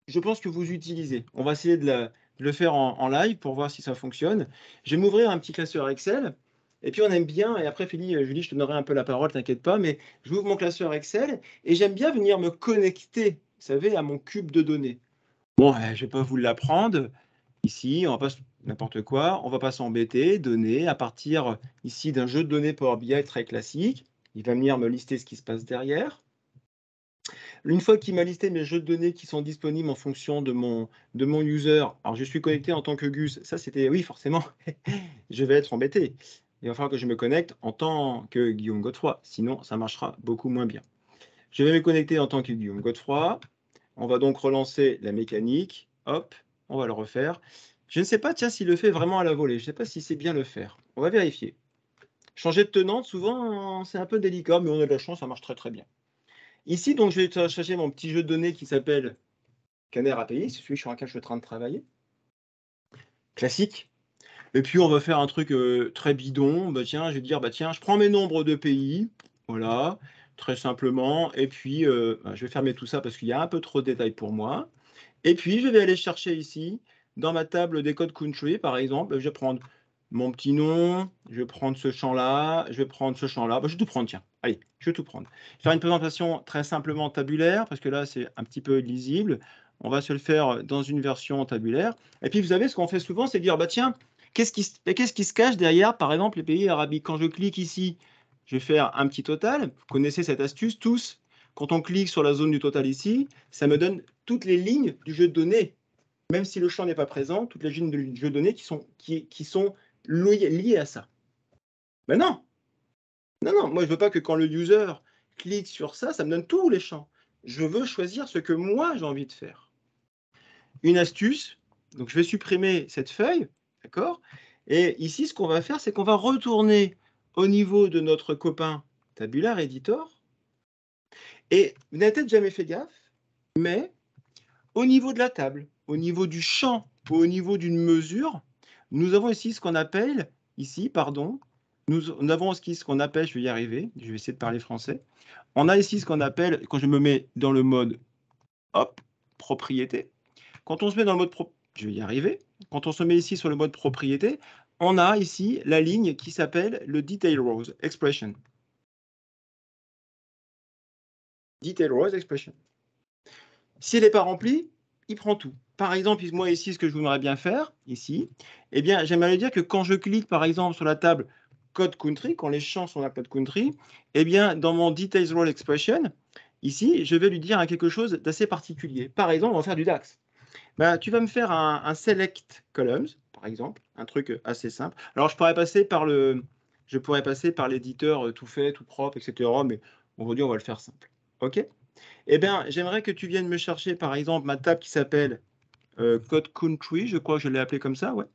je pense que vous utilisez. On va essayer de, le faire en, live pour voir si ça fonctionne. Je vais m'ouvrir un petit classeur Excel. Et puis on aime bien, et après Philippe, euh, Julie, je te donnerai un peu la parole, t'inquiète pas, mais je j'ouvre mon classeur Excel et j'aime bien venir me connecter, savez, à mon cube de données. Bon, eh, je ne vais pas vous l'apprendre. Ici, on va pas n'importe quoi, on va pas s'embêter, données, à partir euh, ici d'un jeu de données Power BI très classique. Il va venir me lister ce qui se passe derrière. Une fois qu'il m'a listé mes jeux de données qui sont disponibles en fonction de mon, de mon user, alors je suis connecté en tant que Gus, ça c'était oui forcément, je vais être embêté. Il va falloir que je me connecte en tant que Guillaume Godefroy, sinon ça marchera beaucoup moins bien. Je vais me connecter en tant que Guillaume Godefroy. On va donc relancer la mécanique. Hop, on va le refaire. Je ne sais pas, tiens, s'il le fait vraiment à la volée. Je ne sais pas si c'est bien le faire. On va vérifier. Changer de tenante, souvent, c'est un peu délicat, mais on a de la chance, ça marche très très bien. Ici, donc, je vais chercher mon petit jeu de données qui s'appelle Canard API. c'est celui sur lequel je suis en train de travailler. Classique. Et puis, on va faire un truc euh, très bidon. Bah, tiens, je vais dire, bah, tiens, je prends mes nombres de pays, voilà, très simplement. Et puis, euh, bah, je vais fermer tout ça parce qu'il y a un peu trop de détails pour moi. Et puis, je vais aller chercher ici, dans ma table des codes country, par exemple, je vais prendre mon petit nom, je vais prendre ce champ-là, je vais prendre ce champ-là, bah, je vais tout prendre, tiens, allez, je vais tout prendre. Je vais faire une présentation très simplement tabulaire, parce que là, c'est un petit peu lisible. On va se le faire dans une version tabulaire. Et puis, vous savez, ce qu'on fait souvent, c'est dire, bah tiens, qu'est-ce qui, qui, se cache derrière, par exemple, les pays arabiques Quand je clique ici, je vais faire un petit total. Vous connaissez cette astuce tous. Quand on clique sur la zone du total ici, ça me donne toutes les lignes du jeu de données. Même si le champ n'est pas présent, toutes les lignes du jeu de données qui sont, qui, qui sont lié à ça. Mais non Non, non, moi je veux pas que quand le user clique sur ça, ça me donne tous les champs. Je veux choisir ce que moi j'ai envie de faire. Une astuce, donc je vais supprimer cette feuille, d'accord Et ici, ce qu'on va faire, c'est qu'on va retourner au niveau de notre copain Tabular Editor. Et vous n'avez peut-être jamais fait gaffe, mais au niveau de la table, au niveau du champ, au niveau d'une mesure, nous avons ici ce qu'on appelle, ici, pardon, nous, avons ce qu'on appelle, je vais y arriver, je vais essayer de parler français. On a ici ce qu'on appelle, quand je me mets dans le mode, hop, propriété. Quand on se met dans le mode, je vais y arriver. Quand on se met ici sur le mode propriété, on a ici la ligne qui s'appelle le Detail Rows Expression. Detail Rows Expression. Si elle n'est pas remplie, il prend tout. Par exemple, moi ici, ce que je voudrais bien faire, ici, eh bien, j'aimerais dire que quand je clique, par exemple, sur la table code country, quand les champs sont à code country, eh bien, dans mon details role expression, ici, je vais lui dire quelque chose d'assez particulier. Par exemple, on va faire du DAX. Ben, tu vas me faire un, un, select columns, par exemple, un truc assez simple. Alors, je pourrais passer par le, je pourrais passer par l'éditeur euh, tout fait, tout propre, etc. Mais aujourd'hui, on va le faire simple. OK eh bien, j'aimerais que tu viennes me chercher, par exemple, ma table qui s'appelle euh, Code Country, je crois que je l'ai appelée comme ça, ouais.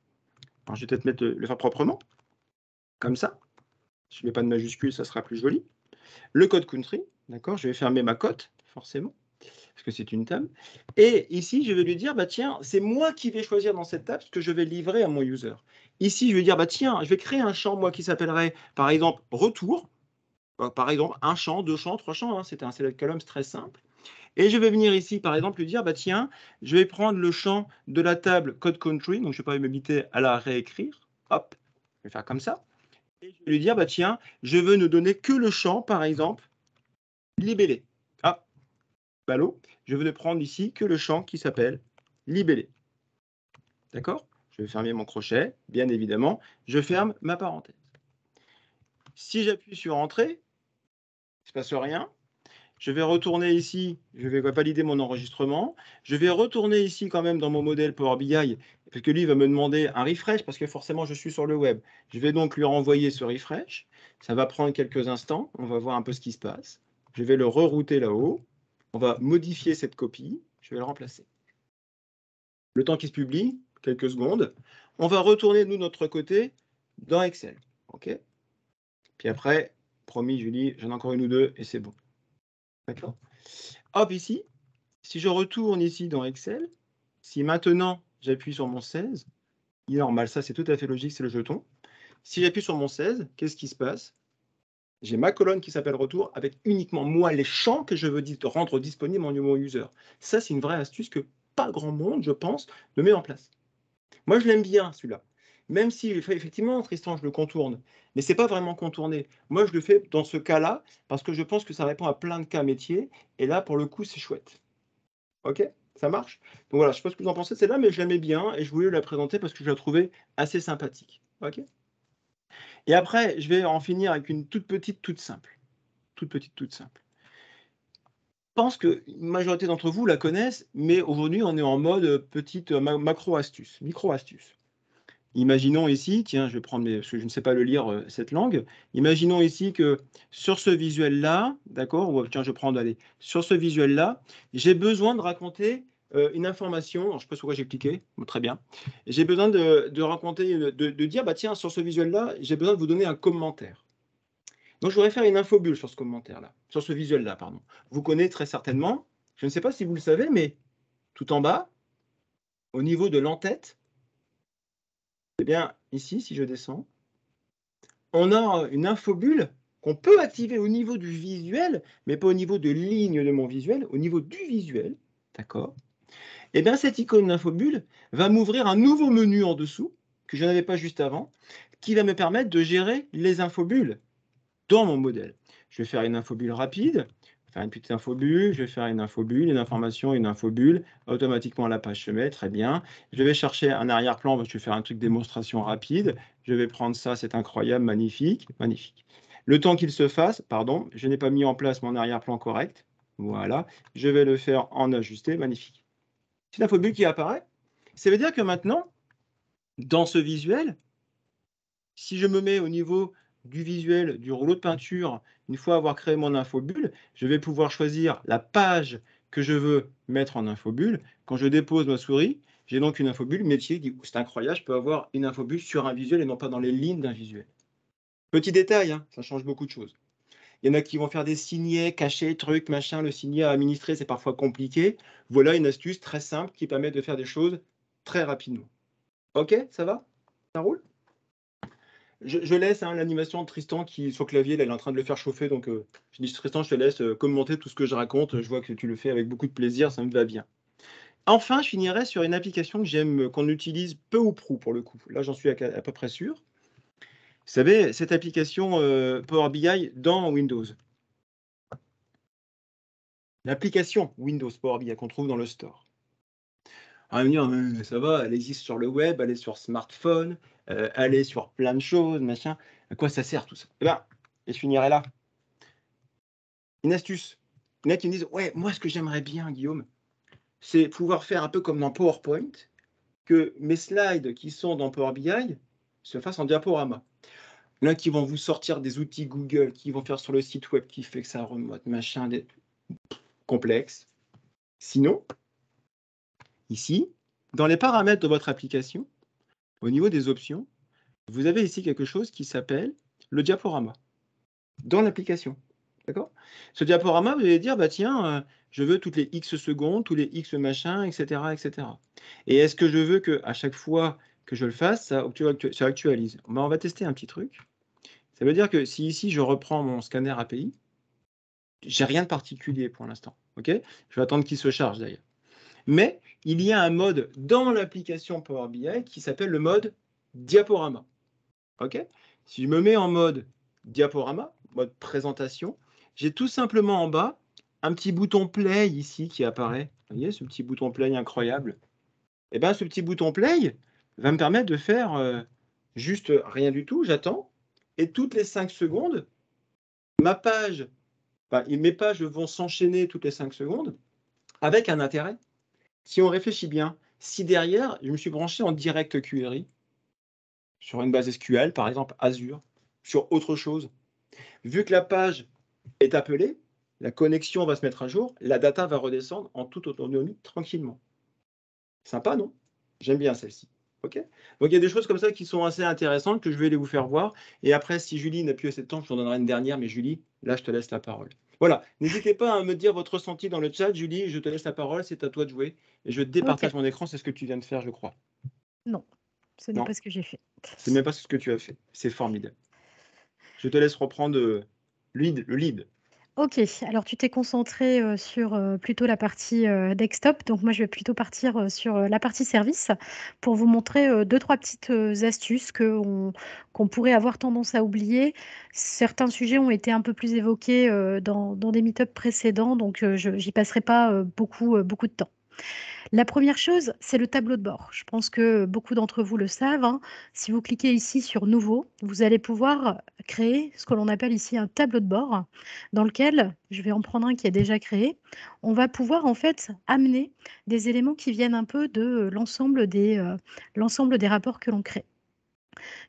je vais peut-être mettre euh, le, faire proprement, comme ça. je ne mets pas de majuscule, ça sera plus joli. Le code country, d'accord, je vais fermer ma cote, forcément, parce que c'est une table. Et ici, je vais lui dire, bah tiens, c'est moi qui vais choisir dans cette table ce que je vais livrer à mon user. Ici, je vais dire, bah tiens, je vais créer un champ, moi, qui s'appellerait, par exemple, retour, par exemple un champ, deux champs, trois champs. Hein, C'était un select columns très simple. Et je vais venir ici, par exemple, lui dire, bah tiens, je vais prendre le champ de la table code country, donc je ne vais pas m'habiter à la réécrire. Hop, je vais faire comme ça. Et je vais lui dire, bah tiens, je veux ne donner que le champ, par exemple, libellé. Ah, ballot, je veux ne prendre ici que le champ qui s'appelle libellé. D'accord Je vais fermer mon crochet, bien évidemment, je ferme ma parenthèse. Si j'appuie sur Entrée, il ne se passe rien. Je vais retourner ici, je vais valider mon enregistrement. Je vais retourner ici quand même dans mon modèle Power BI, parce que lui va me demander un refresh, parce que forcément je suis sur le web. Je vais donc lui renvoyer ce refresh. Ça va prendre quelques instants, on va voir un peu ce qui se passe. Je vais le rerouter là-haut. On va modifier cette copie, je vais le remplacer. Le temps qui se publie, quelques secondes. On va retourner, nous, notre côté, dans Excel. OK puis après, promis, Julie, j'en ai encore une ou deux et c'est bon. D'accord Hop, ici, si je retourne ici dans Excel, si maintenant j'appuie sur mon 16, il est normal, ça c'est tout à fait logique, c'est le jeton. Si j'appuie sur mon 16, qu'est-ce qui se passe J'ai ma colonne qui s'appelle retour avec uniquement moi les champs que je veux rendre disponibles en numéro user. Ça, c'est une vraie astuce que pas grand monde, je pense, ne met en place. Moi, je l'aime bien celui-là. Même si, effectivement, Tristan, je le contourne, mais ce n'est pas vraiment contourné. Moi, je le fais dans ce cas-là parce que je pense que ça répond à plein de cas métiers. Et là, pour le coup, c'est chouette. OK Ça marche Donc voilà, je sais pas ce que vous en pensez celle-là, mais je l'aimais bien et je voulais la présenter parce que je la trouvais assez sympathique. OK Et après, je vais en finir avec une toute petite, toute simple. Toute petite, toute simple. Je pense que la majorité d'entre vous la connaissent, mais aujourd'hui, on est en mode euh, petite euh, macro-astuce, micro-astuce. Imaginons ici, tiens, je vais prendre parce que je ne sais pas le lire euh, cette langue. Imaginons ici que sur ce visuel-là, d'accord, ou euh, tiens, je prends d'aller sur ce visuel-là, j'ai besoin de raconter euh, une information. je ne sais pas quoi j'ai cliqué, très bien. J'ai besoin de, raconter, de, dire, bah tiens, sur ce visuel-là, j'ai besoin de vous donner un commentaire. Donc, je voudrais faire une infobulle sur ce commentaire-là, sur ce visuel-là, pardon. Vous connaissez très certainement, je ne sais pas si vous le savez, mais tout en bas, au niveau de l'entête, eh bien, ici, si je descends, on a une infobulle qu'on peut activer au niveau du visuel, mais pas au niveau de ligne de mon visuel, au niveau du visuel, d'accord Et eh bien, cette icône d'infobulle va m'ouvrir un nouveau menu en dessous, que je n'avais pas juste avant, qui va me permettre de gérer les infobulles dans mon modèle. Je vais faire une infobule rapide faire une petite infobulle, je vais faire une infobulle, une information, une infobulle, automatiquement la page se met, très bien. Je vais chercher un arrière-plan, je vais faire un truc démonstration rapide, je vais prendre ça, c'est incroyable, magnifique, magnifique. Le temps qu'il se fasse, pardon, je n'ai pas mis en place mon arrière-plan correct, voilà, je vais le faire en ajuster, magnifique. C'est l'infobulle qui apparaît. Ça veut dire que maintenant, dans ce visuel, si je me mets au niveau du visuel, du rouleau de peinture, une fois avoir créé mon infobulle, je vais pouvoir choisir la page que je veux mettre en infobulle. Quand je dépose ma souris, j'ai donc une infobulle métier dit c'est incroyable, je peux avoir une infobulle sur un visuel et non pas dans les lignes d'un visuel. Petit détail, hein, ça change beaucoup de choses. Il y en a qui vont faire des signets, cachés, trucs, machin. Le signet à administrer, c'est parfois compliqué. Voilà une astuce très simple qui permet de faire des choses très rapidement. Ok, ça va Ça roule je, laisse hein, l'animation de Tristan qui, sur clavier, elle est en train de le faire chauffer. Donc, euh, je dis Tristan, je te laisse euh, commenter tout ce que je raconte. Je vois que tu le fais avec beaucoup de plaisir, ça me va bien. Enfin, je finirai sur une application que j'aime, qu'on utilise peu ou prou pour le coup. Là, j'en suis à, peu près sûr. Vous savez, cette application euh, Power BI dans Windows. L'application Windows Power BI qu'on trouve dans le store. Ah, ça va, elle existe sur le web, elle est sur smartphone, euh, aller sur plein de choses, machin. À quoi ça sert tout ça Eh bien, et je finirai là. Une astuce. Il qui me disent Ouais, moi, ce que j'aimerais bien, Guillaume, c'est pouvoir faire un peu comme dans PowerPoint, que mes slides qui sont dans Power BI se fassent en diaporama. Là, qui vont vous sortir des outils Google, qui vont faire sur le site web, qui fait que ça remote, machin, des... complexe. Sinon, ici, dans les paramètres de votre application, au niveau des options, vous avez ici quelque chose qui s'appelle le diaporama dans l'application. D'accord Ce diaporama, vous allez dire, bah tiens, euh, je veux toutes les X secondes, tous les X machins, etc. etc. Et est-ce que je veux qu'à chaque fois que je le fasse, ça, actualise bah, On va tester un petit truc. Ça veut dire que si ici, je reprends mon scanner API, j'ai rien de particulier pour l'instant. ok je vais attendre qu'il se charge d'ailleurs. Mais il y a un mode dans l'application Power BI qui s'appelle le mode diaporama. OK Si je me mets en mode diaporama, mode présentation, j'ai tout simplement en bas un petit bouton play ici qui apparaît. Vous voyez ce petit bouton play incroyable Eh ben, ce petit bouton play va me permettre de faire euh, juste rien du tout. J'attends. Et toutes les 5 secondes, ma page, mes pages vont s'enchaîner toutes les 5 secondes avec un intérêt. Si on réfléchit bien, si derrière, je me suis branché en direct QRI, sur une base SQL, par exemple Azure, sur autre chose. Vu que la page est appelée, la connexion va se mettre à jour, la data va redescendre en toute autonomie tranquillement. Sympa, non J'aime bien celle-ci. OK Donc il y a des choses comme ça qui sont assez intéressantes que je vais aller vous faire voir. Et après, si Julie n'a plus assez de temps, je en donnerai une dernière, mais Julie, là, je te laisse la parole. Voilà, n'hésitez pas à me dire votre ressenti dans le chat. Julie, je te laisse la parole, c'est à toi de jouer. Et je départage mon écran, c'est ce que tu viens de faire, je crois. Non, ce n'est pas ce que j'ai fait. Ce n'est pas ce que tu as fait. C'est formidable. Je te laisse reprendre euh, le lead. Le Ok, alors tu t'es concentré euh, sur euh, plutôt la partie desktop, donc moi je vais plutôt partir sur la partie service pour vous montrer deux, trois petites astuces qu'on pourrait avoir tendance à oublier. Certains sujets ont été un peu plus évoqués dans, des meet-ups précédents, donc je j'y passerai pas beaucoup, beaucoup de temps. La première chose, c'est le tableau de bord. Je pense que beaucoup d'entre vous le savent. Hein. Si vous cliquez ici sur Nouveau, vous allez pouvoir créer ce que l'on appelle ici un tableau de bord, dans lequel, je vais en prendre un qui est déjà créé, on va pouvoir en fait amener des éléments qui viennent un peu de l'ensemble des euh, rapports que l'on crée.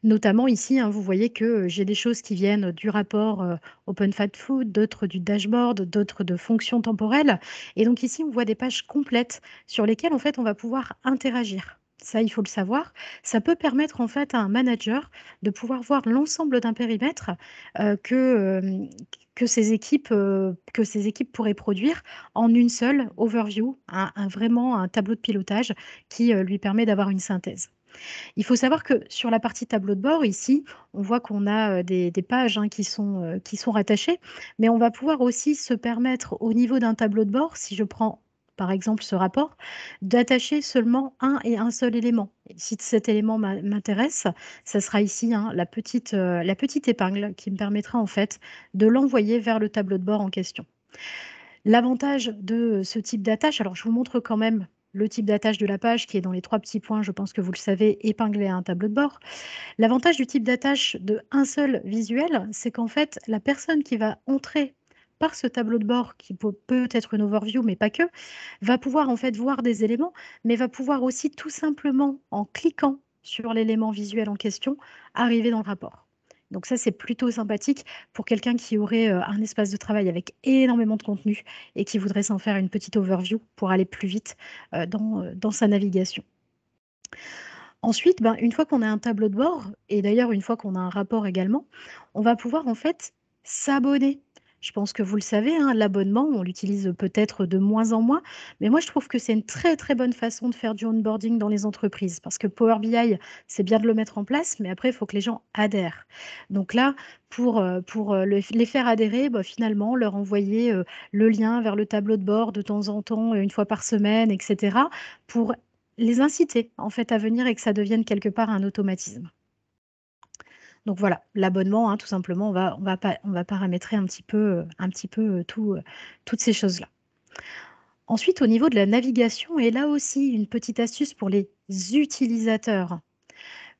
Notamment ici, hein, vous voyez que euh, j'ai des choses qui viennent du rapport euh, Open Fat Food, d'autres du dashboard, d'autres de fonctions temporelles. Et donc ici, on voit des pages complètes sur lesquelles en fait on va pouvoir interagir. Ça, il faut le savoir. Ça peut permettre en fait à un manager de pouvoir voir l'ensemble d'un périmètre euh, que, que ces équipes que équipes pourraient produire en une seule overview, un, vraiment un tableau de pilotage qui lui permet d'avoir une synthèse. Il faut savoir que sur la partie tableau de bord, ici, on voit qu'on a euh, des, pages hein, qui, sont, euh, qui sont rattachées, mais on va pouvoir aussi se permettre au niveau d'un tableau de bord, si je prends par exemple ce rapport, d'attacher seulement un et un seul élément. si cet élément m'intéresse, ça sera ici hein, la, petite, euh, la petite épingle qui me permettra en fait de l'envoyer vers le tableau de bord en question. L'avantage de ce type d'attache, alors je vous montre quand même le type d'attache de la page qui est dans les trois petits points, je pense que vous le savez, épinglé à un tableau de bord. L'avantage du type d'attache de un seul visuel, c'est qu'en fait, la personne qui va entrer par ce tableau de bord, qui peut, peut, être une overview, mais pas que, va pouvoir en fait voir des éléments, mais va pouvoir aussi tout simplement, en cliquant sur l'élément visuel en question, arriver dans le rapport. Donc ça, c'est plutôt sympathique pour quelqu'un qui aurait euh, un espace de travail avec énormément de contenu et qui voudrait s'en faire une petite overview pour aller plus vite euh, euh, dans, sa navigation. Ensuite, ben, une fois qu'on a un tableau de bord, et d'ailleurs une fois qu'on a un rapport également, on va pouvoir en fait s'abonner je pense que vous le savez, hein, l'abonnement, on l'utilise peut-être de moins en moins, mais moi je trouve que c'est une très très bonne façon de faire du onboarding dans les entreprises parce que Power BI, c'est bien de le mettre en place, mais après il faut que les gens adhèrent. Donc là, pour, euh, euh, les faire adhérer, bah, finalement, leur envoyer euh, le lien vers le tableau de bord de temps en temps, une fois par semaine, etc., pour les inciter en fait à venir et que ça devienne quelque part un automatisme. Donc voilà, l'abonnement, hein, tout simplement, on va, on, va, on va paramétrer un petit peu, euh, un petit peu euh, tout, euh, toutes ces choses-là. Ensuite, au niveau de la navigation, et là aussi une petite astuce pour les utilisateurs.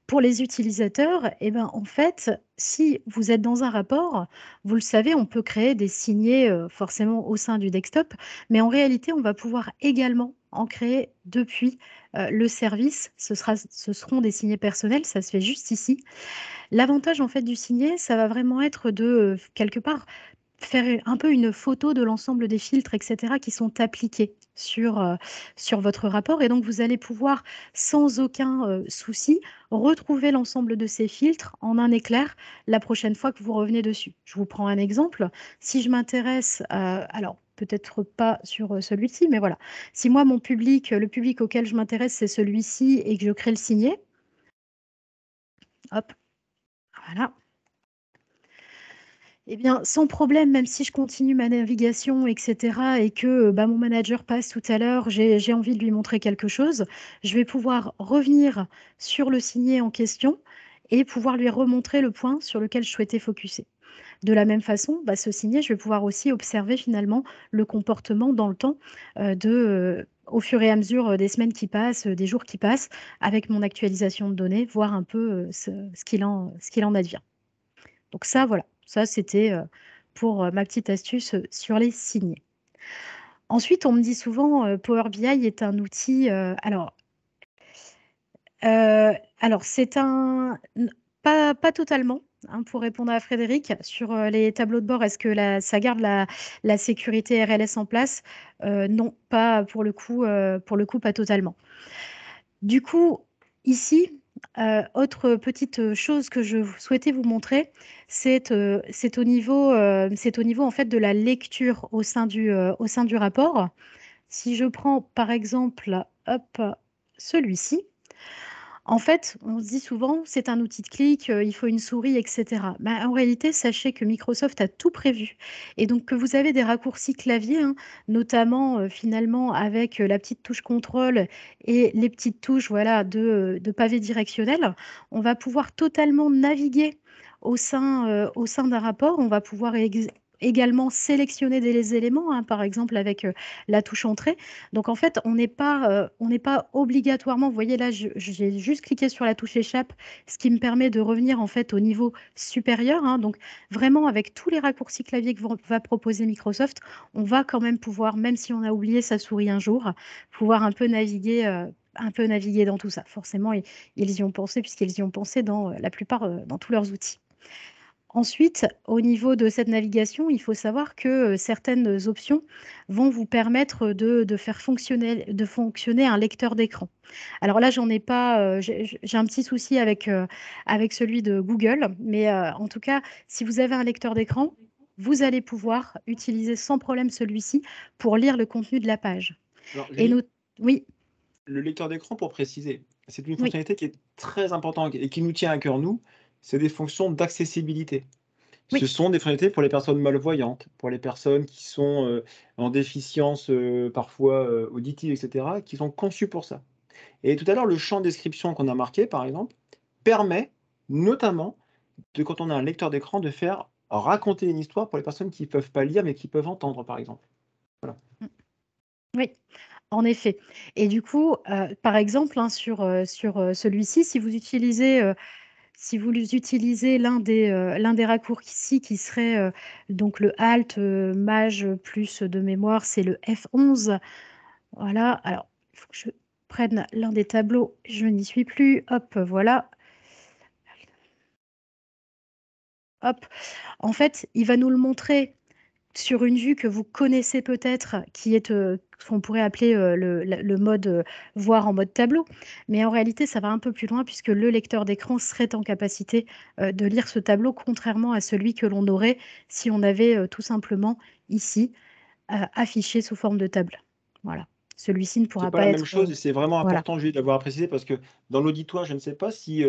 Pour les utilisateurs, eh ben, en fait, si vous êtes dans un rapport, vous le savez, on peut créer des signés forcément au sein du desktop, mais en réalité, on va pouvoir également créer depuis euh, le service. Ce, sera, ce seront des signés personnels, ça se fait juste ici. L'avantage en fait du signé, ça va vraiment être de euh, quelque part faire un peu une photo de l'ensemble des filtres, etc., qui sont appliqués sur, euh, sur votre rapport. Et donc, vous allez pouvoir, sans aucun souci, retrouver l'ensemble de ces filtres en un éclair la prochaine fois que vous revenez dessus. Je vous prends un exemple. Si je m'intéresse, alors, peut-être pas sur euh, celui-ci, mais voilà. Si moi, mon public, euh, le public auquel je m'intéresse, c'est celui-ci et que je crée le signé, hop, voilà. Eh bien, sans problème, même si je continue ma navigation, etc., et que euh, bah, mon manager passe tout à l'heure, j'ai envie de lui montrer quelque chose, je vais pouvoir revenir sur le signé en question et pouvoir lui remontrer le point sur lequel je souhaitais focuser. De la même façon, bah, ce signet, je vais pouvoir aussi observer finalement le comportement dans le temps euh, de, euh, au fur et à mesure euh, des semaines qui passent, des jours qui passent, avec mon actualisation de données, voir un peu ce, qu'il en, advient. Donc ça, voilà, ça c'était pour ma petite astuce sur les signés. Ensuite, on me dit souvent Power BI est un outil. alors, alors c'est un pas, pas totalement. Hein, pour répondre à Frédéric, sur euh, les tableaux de bord, est-ce que ça garde la, sécurité RLS en place euh, Non, pas euh, pour le coup, pas totalement. Du coup, ici, autre petite chose que je souhaitais vous montrer, c'est au, niveau, c'est au niveau en fait de la lecture au sein du rapport. Si je prends par exemple celui-ci, en fait, on se dit souvent, c'est un outil de clic, euh, il faut une souris, etc. Ben, en réalité, sachez que Microsoft a tout prévu. Et donc, que vous avez des raccourcis clavier, hein, notamment euh, finalement avec euh, la petite touche contrôle et les petites touches voilà, de, de pavé directionnel, on va pouvoir totalement naviguer au sein, sein d'un rapport, on va pouvoir également sélectionner des éléments, hein, par exemple avec euh, la touche entrée. Donc en fait, on n'est pas, euh, on n'est pas obligatoirement. Vous voyez là, j'ai juste cliqué sur la touche échappe, ce qui me permet de revenir en fait au niveau supérieur. Hein. Donc vraiment avec tous les raccourcis clavier que va proposer Microsoft, on va quand même pouvoir, même si on a oublié sa souris un jour, pouvoir un peu naviguer. Euh, un peu naviguer dans tout ça. Forcément, ils y ont pensé puisqu'ils y ont pensé dans la plupart, dans tous leurs outils. Ensuite, au niveau de cette navigation, il faut savoir que euh, certaines options vont vous permettre de, faire fonctionner, un lecteur d'écran. Alors là, j'en ai pas, euh, j'ai un petit souci avec, euh, celui de Google, mais en tout cas, si vous avez un lecteur d'écran, vous allez pouvoir utiliser sans problème celui-ci pour lire le contenu de la page. Oui. Le lecteur d'écran, pour préciser, c'est une fonctionnalité qui est très importante et qui nous tient à cœur, nous c'est des fonctions d'accessibilité. Ce sont des fonctionnalités pour les personnes malvoyantes, pour les personnes qui sont euh, en déficience euh, parfois euh, auditive, etc., qui sont conçues pour ça. Et tout à l'heure, le champ description qu'on a marqué, par exemple, permet notamment, de, quand on a un lecteur d'écran, de faire raconter une histoire pour les personnes qui ne peuvent pas lire, mais qui peuvent entendre, par exemple. Voilà. Mm. Oui. En effet. Et du coup, par exemple, hein, sur, sur celui-ci, si vous utilisez si vous utilisez l'un des, euh, l'un des raccourcis qui serait euh, donc le Alt euh, Mage plus de mémoire, c'est le F11. Voilà, alors il faut que je prenne l'un des tableaux, je n'y suis plus. Hop, voilà. Hop. En fait, il va nous le montrer sur une vue que vous connaissez peut-être, qui est euh, ce qu'on pourrait appeler euh, le, mode euh, voir en mode tableau. Mais en réalité, ça va un peu plus loin puisque le lecteur d'écran serait en capacité de lire ce tableau, contrairement à celui que l'on aurait si on avait tout simplement ici affiché sous forme de table. Voilà. Celui-ci ne pourra pas, la même chose et c'est vraiment important, voilà. d'avoir précisé parce que dans l'auditoire, je ne sais pas si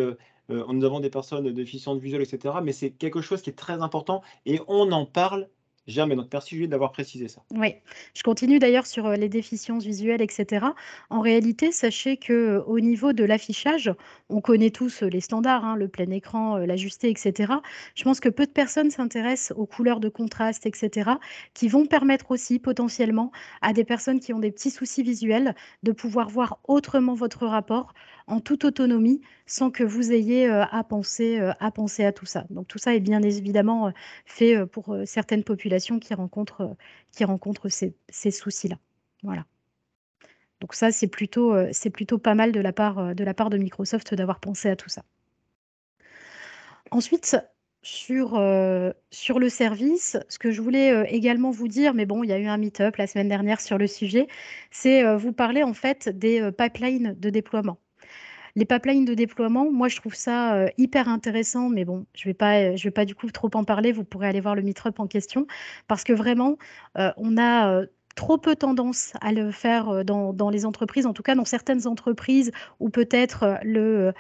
nous avons des personnes déficientes visuelles, etc. Mais c'est quelque chose qui est très important et on en parle J'aime Donc, merci d'avoir précisé ça. Oui. Je continue d'ailleurs sur euh, les déficiences visuelles, etc. En réalité, sachez que euh, au niveau de l'affichage, on connaît tous euh, les standards, hein, le plein écran, l'ajusté, etc. Je pense que peu de personnes s'intéressent aux couleurs de contraste, etc., qui vont permettre aussi potentiellement à des personnes qui ont des petits soucis visuels de pouvoir voir autrement votre rapport en toute autonomie sans que vous ayez euh, euh, à, penser, à tout ça. Donc tout ça est bien évidemment euh, fait pour certaines populations qui rencontrent, ces, soucis-là. Voilà. Donc ça, c'est plutôt, pas mal de la part de, Microsoft d'avoir pensé à tout ça. Ensuite, sur, le service, ce que je voulais également vous dire, mais bon, il y a eu un meet-up la semaine dernière sur le sujet, c'est vous parler en fait des pipelines de déploiement. Les pipelines de déploiement, moi, je trouve ça euh, hyper intéressant, mais bon, je ne vais, pas, euh, je vais pas du coup trop en parler. Vous pourrez aller voir le Meetup en question, parce que vraiment, euh, on a trop peu tendance à le faire dans, les entreprises, en tout cas dans certaines entreprises où peut-être le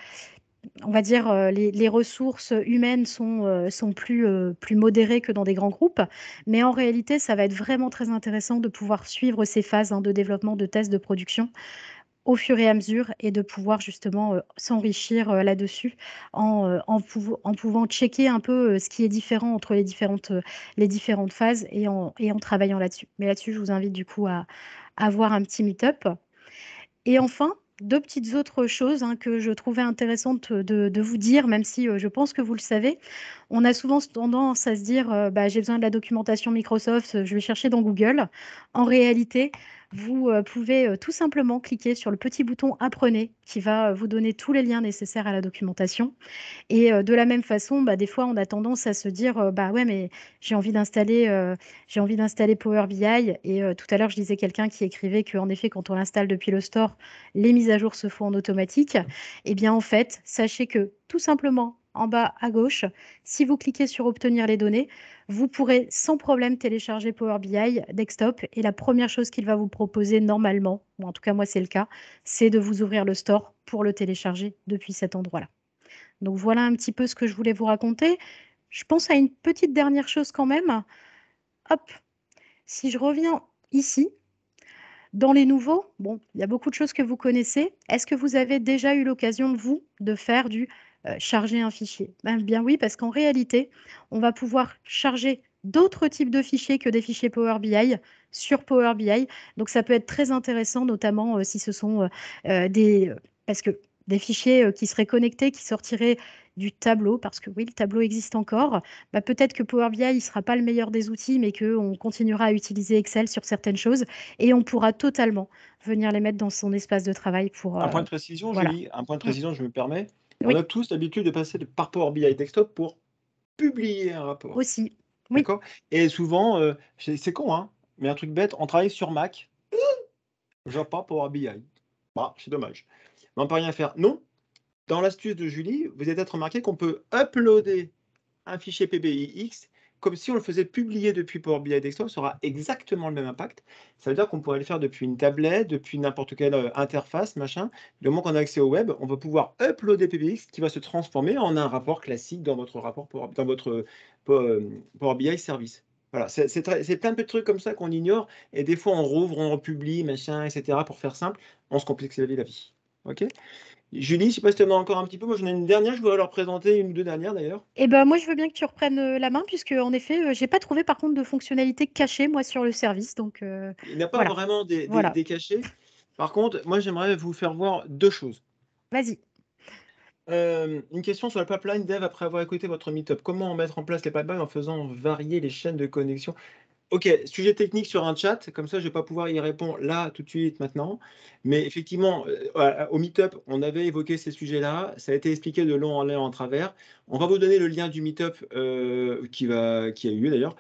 on va dire, les, ressources humaines sont, sont plus, plus, modérées que dans des grands groupes. Mais en réalité, ça va être vraiment très intéressant de pouvoir suivre ces phases hein, de développement, de tests, de production au fur et à mesure et de pouvoir justement euh, s'enrichir euh, là-dessus en, euh, en, pouvant checker un peu ce qui est différent entre les différentes, les différentes phases et en, et en travaillant là-dessus. Mais là-dessus, je vous invite du coup à, avoir voir un petit meet-up. Et enfin, deux petites autres choses hein, que je trouvais intéressantes de, vous dire, même si je pense que vous le savez on a souvent tendance à se dire euh, bah, j'ai besoin de la documentation Microsoft, euh, je vais chercher dans Google. En réalité, vous euh, pouvez tout simplement cliquer sur le petit bouton Apprenez qui va vous donner tous les liens nécessaires à la documentation. Et de la même façon, bah, des fois, on a tendance à se dire bah ouais, mais j'ai envie d'installer, Power BI. Et tout à l'heure, je disais quelqu'un qui écrivait en effet, quand on l'installe depuis le store, les mises à jour se font en automatique. Eh bien, en fait, sachez que tout simplement en bas à gauche. Si vous cliquez sur Obtenir les données, vous pourrez sans problème télécharger Power BI desktop. Et la première chose qu'il va vous proposer normalement, ou en tout cas moi c'est le cas, c'est de vous ouvrir le store pour le télécharger depuis cet endroit-là. Donc voilà un petit peu ce que je voulais vous raconter. Je pense à une petite dernière chose quand même. Hop, si je reviens ici, dans les nouveaux, bon, il y a beaucoup de choses que vous connaissez. Est-ce que vous avez déjà eu l'occasion, vous, de faire du euh, charger un fichier ben, Bien oui, parce qu'en réalité, on va pouvoir charger d'autres types de fichiers que des fichiers Power BI sur Power BI. Donc ça peut être très intéressant, notamment euh, si ce sont euh, des... Parce que des fichiers qui seraient connectés, qui sortiraient du tableau, parce que oui, le tableau existe encore, ben, peut-être que Power BI ne sera pas le meilleur des outils, mais qu'on continuera à utiliser Excel sur certaines choses et on pourra totalement venir les mettre dans son espace de travail pour... un point de précision, Julie, un point de précision, je me permets. On a tous l'habitude de passer par Power BI Desktop pour publier un rapport. Aussi. Oui. Et souvent, euh, c'est con, hein, mais un truc bête, on travaille sur Mac, vois pas Power BI. Bah, c'est dommage. Mais on peut rien faire. Non, dans l'astuce de Julie, vous avez peut-être remarqué qu'on peut uploader un fichier PBIX comme si on le faisait publier depuis Power BI Desktop, ça aura exactement le même impact. Ça veut dire qu'on pourrait le faire depuis une tablette, depuis n'importe quelle euh, interface, machin. Le moment qu'on a accès au web, on va pouvoir uploader PBX qui va se transformer en un rapport classique dans votre rapport dans votre euh, Power BI service. Voilà, c'est plein de petits trucs comme ça qu'on ignore et des fois on rouvre, on republie, machin, etc. Pour faire simple, on se complexe la vie. Ok Julie, je sais pas si encore un petit peu. Moi, j'en ai une dernière. Je vais leur présenter une ou deux dernières d'ailleurs. Eh ben, moi, je veux bien que tu reprennes euh, la main, puisque en effet, euh, j'ai pas trouvé par contre de fonctionnalités cachées, moi sur le service. Donc, euh, il n'y a pas vraiment des, des, cachés. Par contre, moi, j'aimerais vous faire voir deux choses. Vas-y. une question sur le pipeline dev après avoir écouté votre meetup. Comment mettre en place les pipelines en faisant varier les chaînes de connexion Ok, sujet technique sur un chat, comme ça je ne vais pas pouvoir y répondre là tout de suite maintenant. Mais effectivement, euh, au Meetup, on avait évoqué ces sujets-là, ça a été expliqué de long en l'air en travers. On va vous donner le lien du Meetup euh, qui, va, qui a eu lieu d'ailleurs,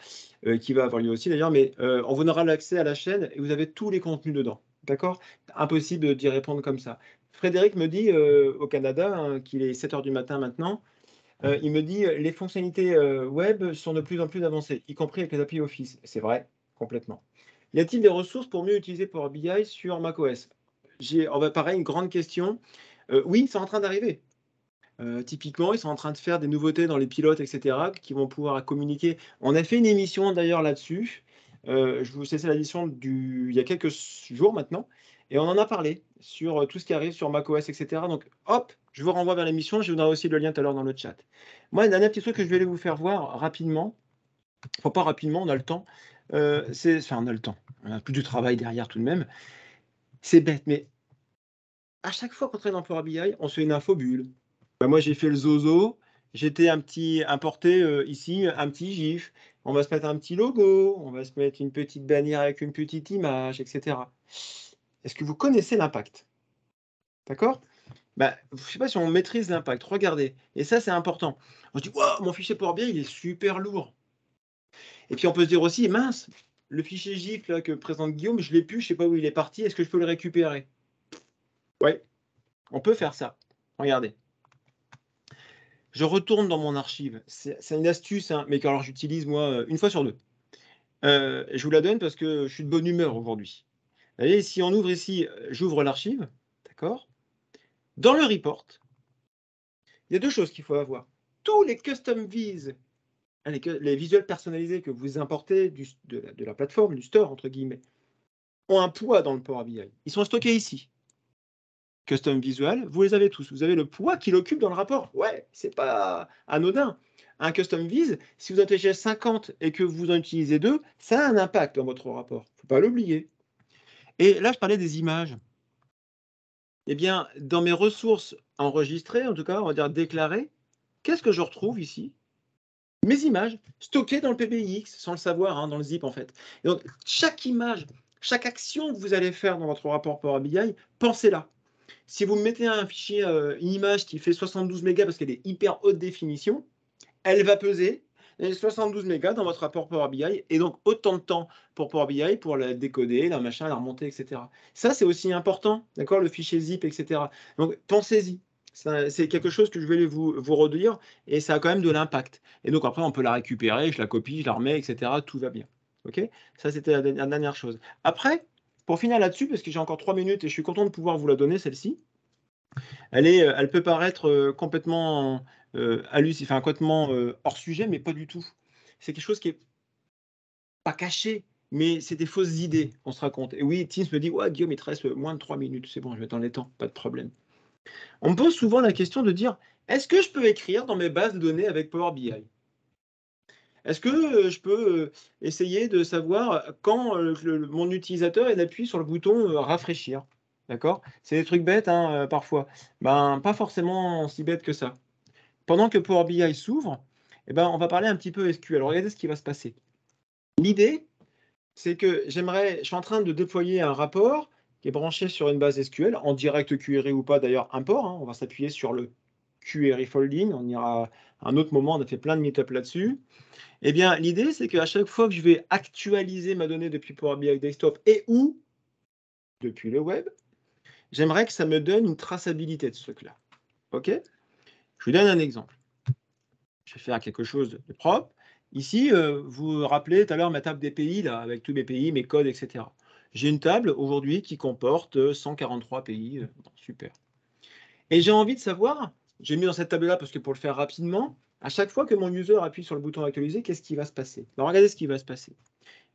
euh, qui va avoir lieu aussi d'ailleurs, mais euh, on vous donnera l'accès à la chaîne et vous avez tous les contenus dedans. D'accord Impossible d'y répondre comme ça. Frédéric me dit au Canada hein, qu'il est 7h du matin maintenant. Euh, il me dit euh, les fonctionnalités euh, web sont de plus en plus avancées, y compris avec les api Office. C'est vrai, complètement. Y a-t-il des ressources pour mieux utiliser Power BI sur macOS On oh, va bah, pareil, une grande question. Euh, oui, c'est en train d'arriver. typiquement, ils sont en train de faire des nouveautés dans les pilotes, etc., qui vont pouvoir communiquer. On a fait une émission d'ailleurs là-dessus. je vous c'est l'édition du... il y a quelques jours maintenant. Et on en a parlé sur tout ce qui arrive sur macOS, etc. Donc, hop, je vous renvoie vers l'émission, je vous donnerai aussi le lien tout à l'heure dans le chat. Moi, le dernier petit truc que je vais aller vous faire voir rapidement, enfin pas rapidement, on a le temps, euh, c'est, enfin on a le temps, on a plus du travail derrière tout de même. C'est bête, mais à chaque fois qu'on traite dans Power BI, on se fait une infobule. Bah, moi, j'ai fait le zozo, j'étais un petit importé euh, ici, un petit gif. On va se mettre un petit logo, on va se mettre une petite bannière avec une petite image, etc. Est-ce que vous connaissez l'impact D'accord bah, je ne sais pas si on maîtrise l'impact. Regardez, et ça c'est important. On se dit, mon fichier Power BI, il est super lourd. Et puis on peut se dire aussi, mince, le fichier GIF que présente Guillaume, je ne l'ai plus, je ne sais pas où il est parti, est-ce que je peux le récupérer Oui, on peut faire ça. Regardez. Je retourne dans mon archive. C'est une astuce, hein, mais que j'utilise moi euh, une fois sur deux. Euh, je vous la donne parce que je suis de bonne humeur aujourd'hui. Vous si on ouvre ici, euh, j'ouvre l'archive, d'accord dans le report, il y a deux choses qu'il faut avoir. Tous les custom viz, hein, les, visuels personnalisés que vous importez de, la, plateforme, du store, entre guillemets, ont un poids dans le Power BI. Ils sont stockés ici. Custom visual, vous les avez tous. Vous avez le poids qu'il occupe dans le rapport. Ouais, c'est pas anodin. Un custom viz, si vous en faites 50 et que vous en utilisez deux, ça a un impact dans votre rapport. Il ne faut pas l'oublier. Et là, je parlais des images eh bien, dans mes ressources enregistrées, en tout cas, on va dire déclarées, qu'est-ce que je retrouve ici Mes images stockées dans le PBIX, sans le savoir, hein, dans le zip en fait. Et donc, chaque image, chaque action que vous allez faire dans votre rapport Power BI, pensez-la. Si vous mettez un fichier, euh, une image qui fait 72 mégas parce qu'elle est hyper haute définition, elle va peser 72 mégas dans votre rapport Power BI, et donc autant de temps pour Power BI pour la décoder, la machin, la remonter, etc. Ça, c'est aussi important, d'accord, le fichier zip, etc. Donc pensez-y. C'est quelque chose que je vais vous, redire et ça a quand même de l'impact. Et donc après, on peut la récupérer, je la copie, je la remets, etc. Tout va bien. OK Ça, c'était la, dernière chose. Après, pour finir là-dessus, parce que j'ai encore trois minutes et je suis content de pouvoir vous la donner, celle-ci, elle, elle peut paraître euh, complètement il fait un cotement hors sujet, mais pas du tout. C'est quelque chose qui est pas caché, mais c'est des fausses idées qu'on se raconte. Et oui, Teams me dit Ouais, Guillaume, il te reste moins de 3 minutes, c'est bon, je vais dans les temps, pas de problème. On me pose souvent la question de dire Est-ce que je peux écrire dans mes bases de données avec Power BI Est-ce que euh, je peux euh, essayer de savoir quand euh, mon utilisateur est appuie sur le bouton rafraîchir D'accord C'est des trucs bêtes hein, parfois. Ben, pas forcément si bêtes que ça. Pendant que Power BI s'ouvre, eh ben, on va parler un petit peu SQL. regardez ce qui va se passer. L'idée, c'est que j'aimerais, je suis en train de déployer un rapport qui est branché sur une base SQL, en direct QRI ou pas d'ailleurs, import. port. Hein. on va s'appuyer sur le query folding. On ira à un autre moment, on a fait plein de meetups là-dessus. Eh bien, l'idée, c'est qu'à chaque fois que je vais actualiser ma donnée depuis Power BI Desktop et ou depuis le web, j'aimerais que ça me donne une traçabilité de ce truc-là. OK je vous donne un exemple. Je vais faire quelque chose de propre. Ici, euh, vous vous rappelez tout à l'heure ma table des pays, là, avec tous mes pays, mes codes, etc. J'ai une table aujourd'hui qui comporte 143 pays. Euh, super. Et j'ai envie de savoir, j'ai mis dans cette table-là parce que pour le faire rapidement, à chaque fois que mon user appuie sur le bouton actualiser, qu'est-ce qui va se passer Alors regardez ce qui va se passer.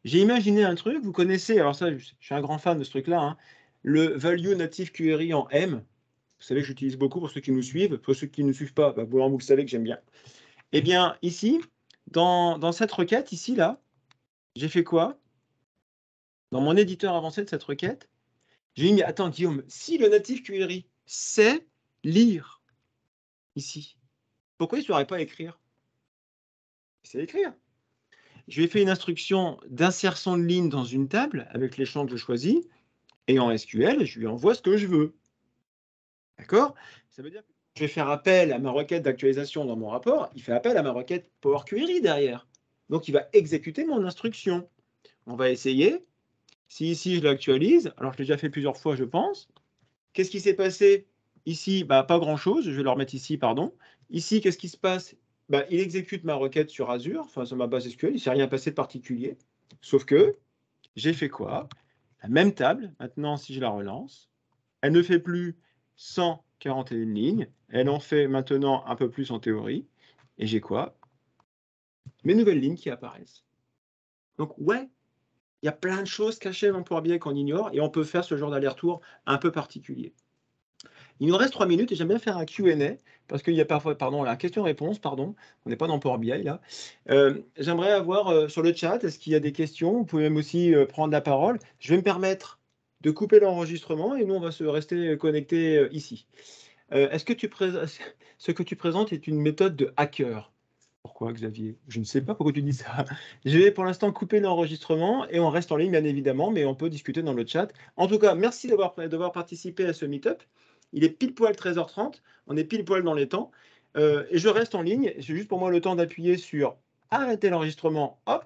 J'ai imaginé un truc, vous connaissez, alors ça, je suis un grand fan de ce truc-là, hein, le value native query en M, vous savez que j'utilise beaucoup pour ceux qui nous suivent. Pour ceux qui ne nous suivent pas, bah, vous, le savez que j'aime bien. Eh bien, ici, dans, cette requête, ici, là, j'ai fait quoi Dans mon éditeur avancé de cette requête, j'ai mis, attends Guillaume, si le natif QRI sait lire ici, pourquoi il ne saurait pas écrire Il sait écrire. Je lui ai fait une instruction d'insertion de ligne dans une table avec les champs que je choisis, et en SQL, je lui envoie ce que je veux. D'accord Ça veut dire que je vais faire appel à ma requête d'actualisation dans mon rapport, il fait appel à ma requête Power Query derrière. Donc, il va exécuter mon instruction. On va essayer. Si ici, je l'actualise, alors je l'ai déjà fait plusieurs fois, je pense. Qu'est-ce qui s'est passé ici bah, Pas grand-chose. Je vais le remettre ici, pardon. Ici, qu'est-ce qui se passe bah, Il exécute ma requête sur Azure, enfin sur ma base SQL. Il ne s'est rien passé de particulier. Sauf que j'ai fait quoi La même table, maintenant, si je la relance, elle ne fait plus 141 lignes. Elle en fait maintenant un peu plus en théorie. Et j'ai quoi Mes nouvelles lignes qui apparaissent. Donc ouais, il y a plein de choses cachées dans Power BI qu'on ignore et on peut faire ce genre d'aller-retour un peu particulier. Il nous reste trois minutes et j'aime bien faire un Q&A parce qu'il y a parfois, pardon, la question-réponse, pardon, on n'est pas dans Power BI là. Euh, j'aimerais avoir euh, sur le chat, est-ce qu'il y a des questions Vous pouvez même aussi euh, prendre la parole. Je vais me permettre de couper l'enregistrement et nous, on va se rester connectés euh, ici. Euh, est-ce que tu ce que tu présentes est une méthode de hacker Pourquoi, Xavier Je ne sais pas pourquoi tu dis ça. Je vais pour l'instant couper l'enregistrement et on reste en ligne, bien évidemment, mais on peut discuter dans le chat. En tout cas, merci d'avoir participé à ce meet-up. Il est pile poil 13h30, on est pile poil dans les temps. Euh, et je reste en ligne, c'est juste pour moi le temps d'appuyer sur arrêter l'enregistrement, hop,